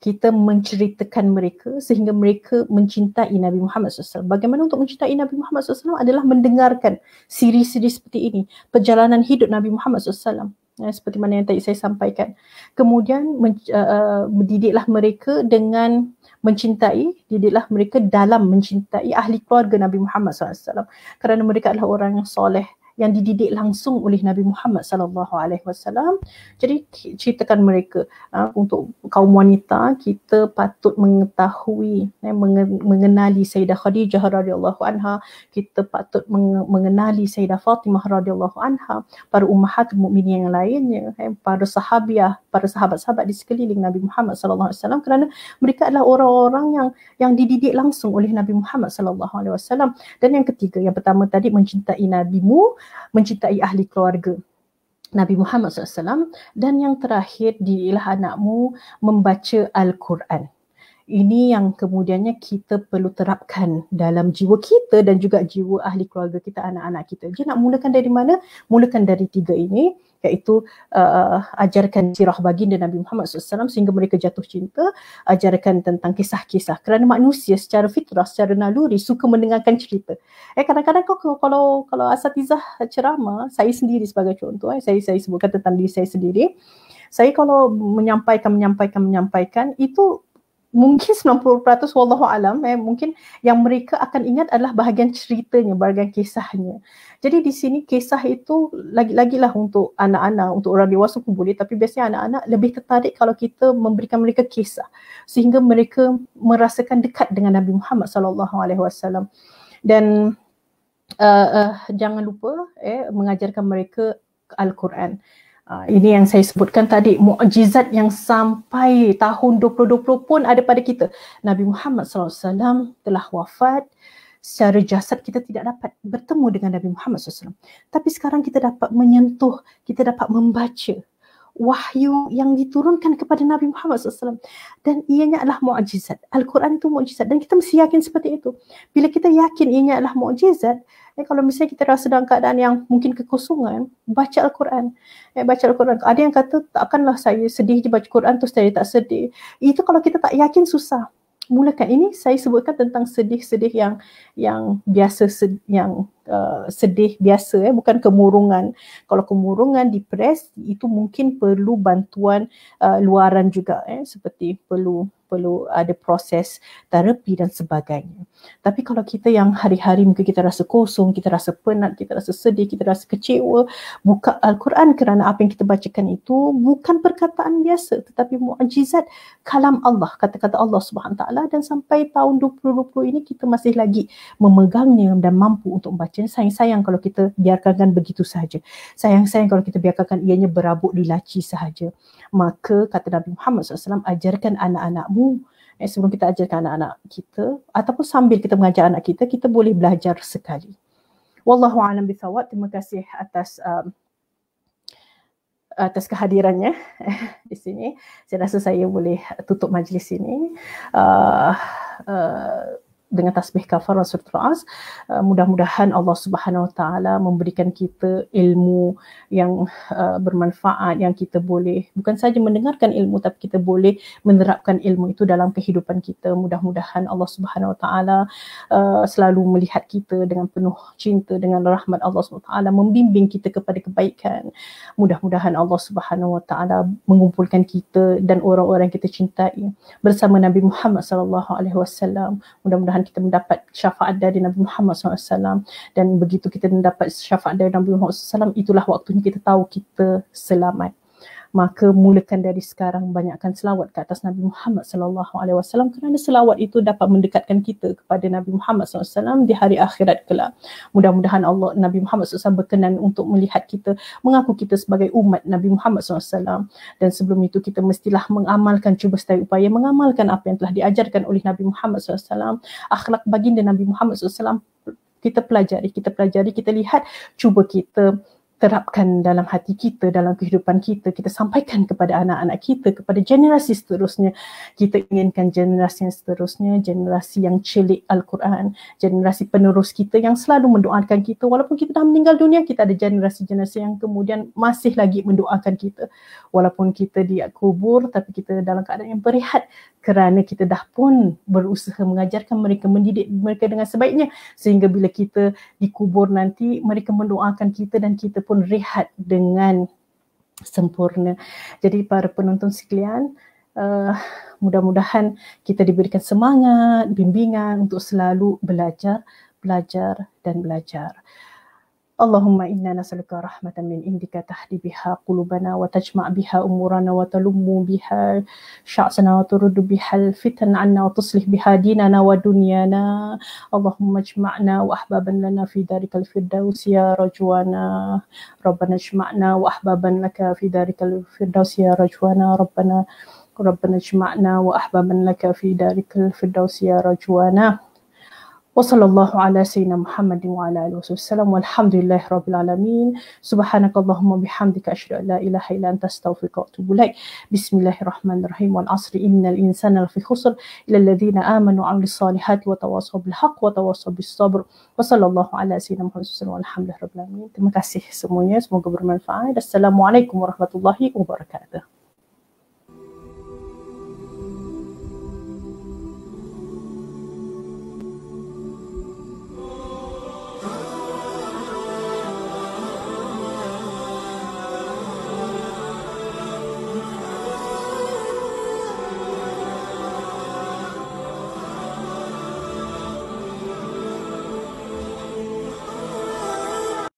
kita menceritakan mereka sehingga mereka mencintai Nabi Muhammad SAW. Bagaimana untuk mencintai Nabi Muhammad SAW adalah mendengarkan siri-siri seperti ini, perjalanan hidup Nabi Muhammad SAW. Ya, seperti mana yang tadi saya sampaikan. Kemudian men, uh, uh mereka dengan mencintai, didiklah mereka dalam mencintai ahli keluarga Nabi Muhammad SAW. Kerana mereka adalah orang yang soleh, yang dididik langsung oleh Nabi Muhammad sallallahu alaihi wasallam. Jadi ceritakan mereka ha, untuk kaum wanita kita patut mengetahui eh, mengenali Sayyidah Khadijah radhiyallahu anha, kita patut mengenali Sayyidah Fatimah radhiyallahu anha, para ummahatul mukminin yang lainnya, eh, para sahabiah, para sahabat-sahabat di sekeliling Nabi Muhammad sallallahu alaihi wasallam kerana mereka adalah orang-orang yang yang dididik langsung oleh Nabi Muhammad sallallahu alaihi wasallam. Dan yang ketiga, yang pertama tadi mencintai nabimu mencintai ahli keluarga Nabi Muhammad SAW dan yang terakhir dirilah anakmu membaca Al-Quran. Ini yang kemudiannya kita perlu terapkan dalam jiwa kita dan juga jiwa ahli keluarga kita, anak-anak kita. Jadi nak mulakan dari mana? Mulakan dari tiga ini iaitu uh, ajarkan sirah baginda Nabi Muhammad SAW sehingga mereka jatuh cinta, ajarkan tentang kisah-kisah kerana manusia secara fitrah, secara naluri suka mendengarkan cerita. Eh kadang-kadang kalau kalau, kalau asatizah ceramah, saya sendiri sebagai contoh, eh, saya saya sebutkan tentang diri saya sendiri, saya kalau menyampaikan, menyampaikan, menyampaikan itu mungkin 90% wallahu alam eh mungkin yang mereka akan ingat adalah bahagian ceritanya bahagian kisahnya jadi di sini kisah itu lagi lagi lah untuk anak-anak untuk orang dewasa pun boleh tapi biasanya anak-anak lebih tertarik kalau kita memberikan mereka kisah sehingga mereka merasakan dekat dengan Nabi Muhammad sallallahu alaihi wasallam dan uh, uh, jangan lupa eh mengajarkan mereka al-Quran Ah, ini yang saya sebutkan tadi mukjizat yang sampai tahun 2020 pun ada pada kita. Nabi Muhammad sallallahu alaihi wasallam telah wafat secara jasad kita tidak dapat bertemu dengan Nabi Muhammad sallallahu alaihi wasallam, Tapi sekarang kita dapat menyentuh, kita dapat membaca wahyu yang diturunkan kepada Nabi Muhammad SAW. Dan ianya adalah mu'jizat. Al-Quran itu mu'jizat. Dan kita mesti yakin seperti itu. Bila kita yakin ianya adalah mu'jizat, eh, kalau misalnya kita rasa dalam keadaan yang mungkin kekosongan, baca Al-Quran. Eh, baca Al-Quran. Ada yang kata, takkanlah saya sedih baca Al-Quran, terus saya tak sedih. Itu kalau kita tak yakin, susah mulakan ini saya sebutkan tentang sedih-sedih yang yang biasa sed, yang uh, sedih biasa eh bukan kemurungan. Kalau kemurungan depres itu mungkin perlu bantuan uh, luaran juga eh seperti perlu perlu ada proses terapi dan sebagainya. Tapi kalau kita yang hari-hari mungkin kita rasa kosong, kita rasa penat, kita rasa sedih, kita rasa kecewa, buka Al-Quran kerana apa yang kita bacakan itu bukan perkataan biasa tetapi muajizat, kalam Allah, kata-kata Allah Subhanahu taala dan sampai tahun 2020 ini kita masih lagi memegangnya dan mampu untuk membaca. Sayang-sayang kalau kita biarkan kan begitu sahaja. Sayang-sayang kalau kita biarkan ianya berabuk di laci sahaja. Maka kata Nabi Muhammad SAW ajarkan anak-anakmu ilmu eh, sebelum kita ajarkan anak-anak kita ataupun sambil kita mengajar anak kita kita boleh belajar sekali. Wallahu a'lam bisawab. Terima kasih atas um, atas kehadirannya eh, di sini. Saya rasa saya boleh tutup majlis ini. Uh, uh, dengan tasbih kafar dan surat ra'as uh, mudah-mudahan Allah Subhanahu Wa Taala memberikan kita ilmu yang uh, bermanfaat yang kita boleh bukan saja mendengarkan ilmu tapi kita boleh menerapkan ilmu itu dalam kehidupan kita mudah-mudahan Allah Subhanahu Wa Taala uh, selalu melihat kita dengan penuh cinta dengan rahmat Allah Subhanahu Wa Taala membimbing kita kepada kebaikan mudah-mudahan Allah Subhanahu Wa Taala mengumpulkan kita dan orang-orang kita cintai bersama Nabi Muhammad sallallahu alaihi wasallam mudah-mudahan Tuhan kita mendapat syafaat dari Nabi Muhammad SAW dan begitu kita mendapat syafaat dari Nabi Muhammad SAW itulah waktunya kita tahu kita selamat maka mulakan dari sekarang banyakkan selawat ke atas Nabi Muhammad sallallahu alaihi wasallam kerana selawat itu dapat mendekatkan kita kepada Nabi Muhammad sallallahu alaihi wasallam di hari akhirat kelak. Mudah-mudahan Allah Nabi Muhammad sallallahu alaihi wasallam berkenan untuk melihat kita, mengaku kita sebagai umat Nabi Muhammad sallallahu alaihi wasallam dan sebelum itu kita mestilah mengamalkan cuba setiap upaya mengamalkan apa yang telah diajarkan oleh Nabi Muhammad sallallahu alaihi wasallam. Akhlak baginda Nabi Muhammad sallallahu alaihi wasallam kita pelajari, kita pelajari, kita lihat cuba kita terapkan dalam hati kita, dalam kehidupan kita, kita sampaikan kepada anak-anak kita, kepada generasi seterusnya. Kita inginkan generasi yang seterusnya, generasi yang celik Al-Quran, generasi penerus kita yang selalu mendoakan kita. Walaupun kita dah meninggal dunia, kita ada generasi-generasi yang kemudian masih lagi mendoakan kita. Walaupun kita di kubur, tapi kita dalam keadaan yang berehat kerana kita dah pun berusaha mengajarkan mereka, mendidik mereka dengan sebaiknya. Sehingga bila kita dikubur nanti, mereka mendoakan kita dan kita kita pun rehat dengan sempurna. Jadi para penonton sekalian, uh, mudah-mudahan kita diberikan semangat, bimbingan untuk selalu belajar, belajar dan belajar. Allahumma inna nas'aluka rahmatan min indika tahdi biha qulubana wa tajma' biha umurana wa talummu biha sya'sana wa turuddu biha fitan anna wa tuslih biha dinana wa dunyana Allahumma jma'na wa ahbaban lana fi darikal firdaus ya rajwana Rabbana jma'na wa ahbaban laka fi darikal firdaus ya rajwana Rabbana Rabbana ajma'na wa ahbaban laka fi darikal firdaus ya rajwana وصلى الله على سيدنا محمد وعلى اله وصحبه وسلم والحمد لله رب العالمين سبحانك اللهم وبحمدك اشهد ان لا اله الا انت استغفرك واتوب اليك بسم الله الرحمن الرحيم والعصر ان الانسان لفي خسر الا الذين امنوا وعملوا الصالحات وتواصوا بالحق وتواصوا بالصبر وصلى الله على سيدنا محمد وسلم والحمد لله رب العالمين terima kasih semuanya السلام عليكم ورحمه الله وبركاته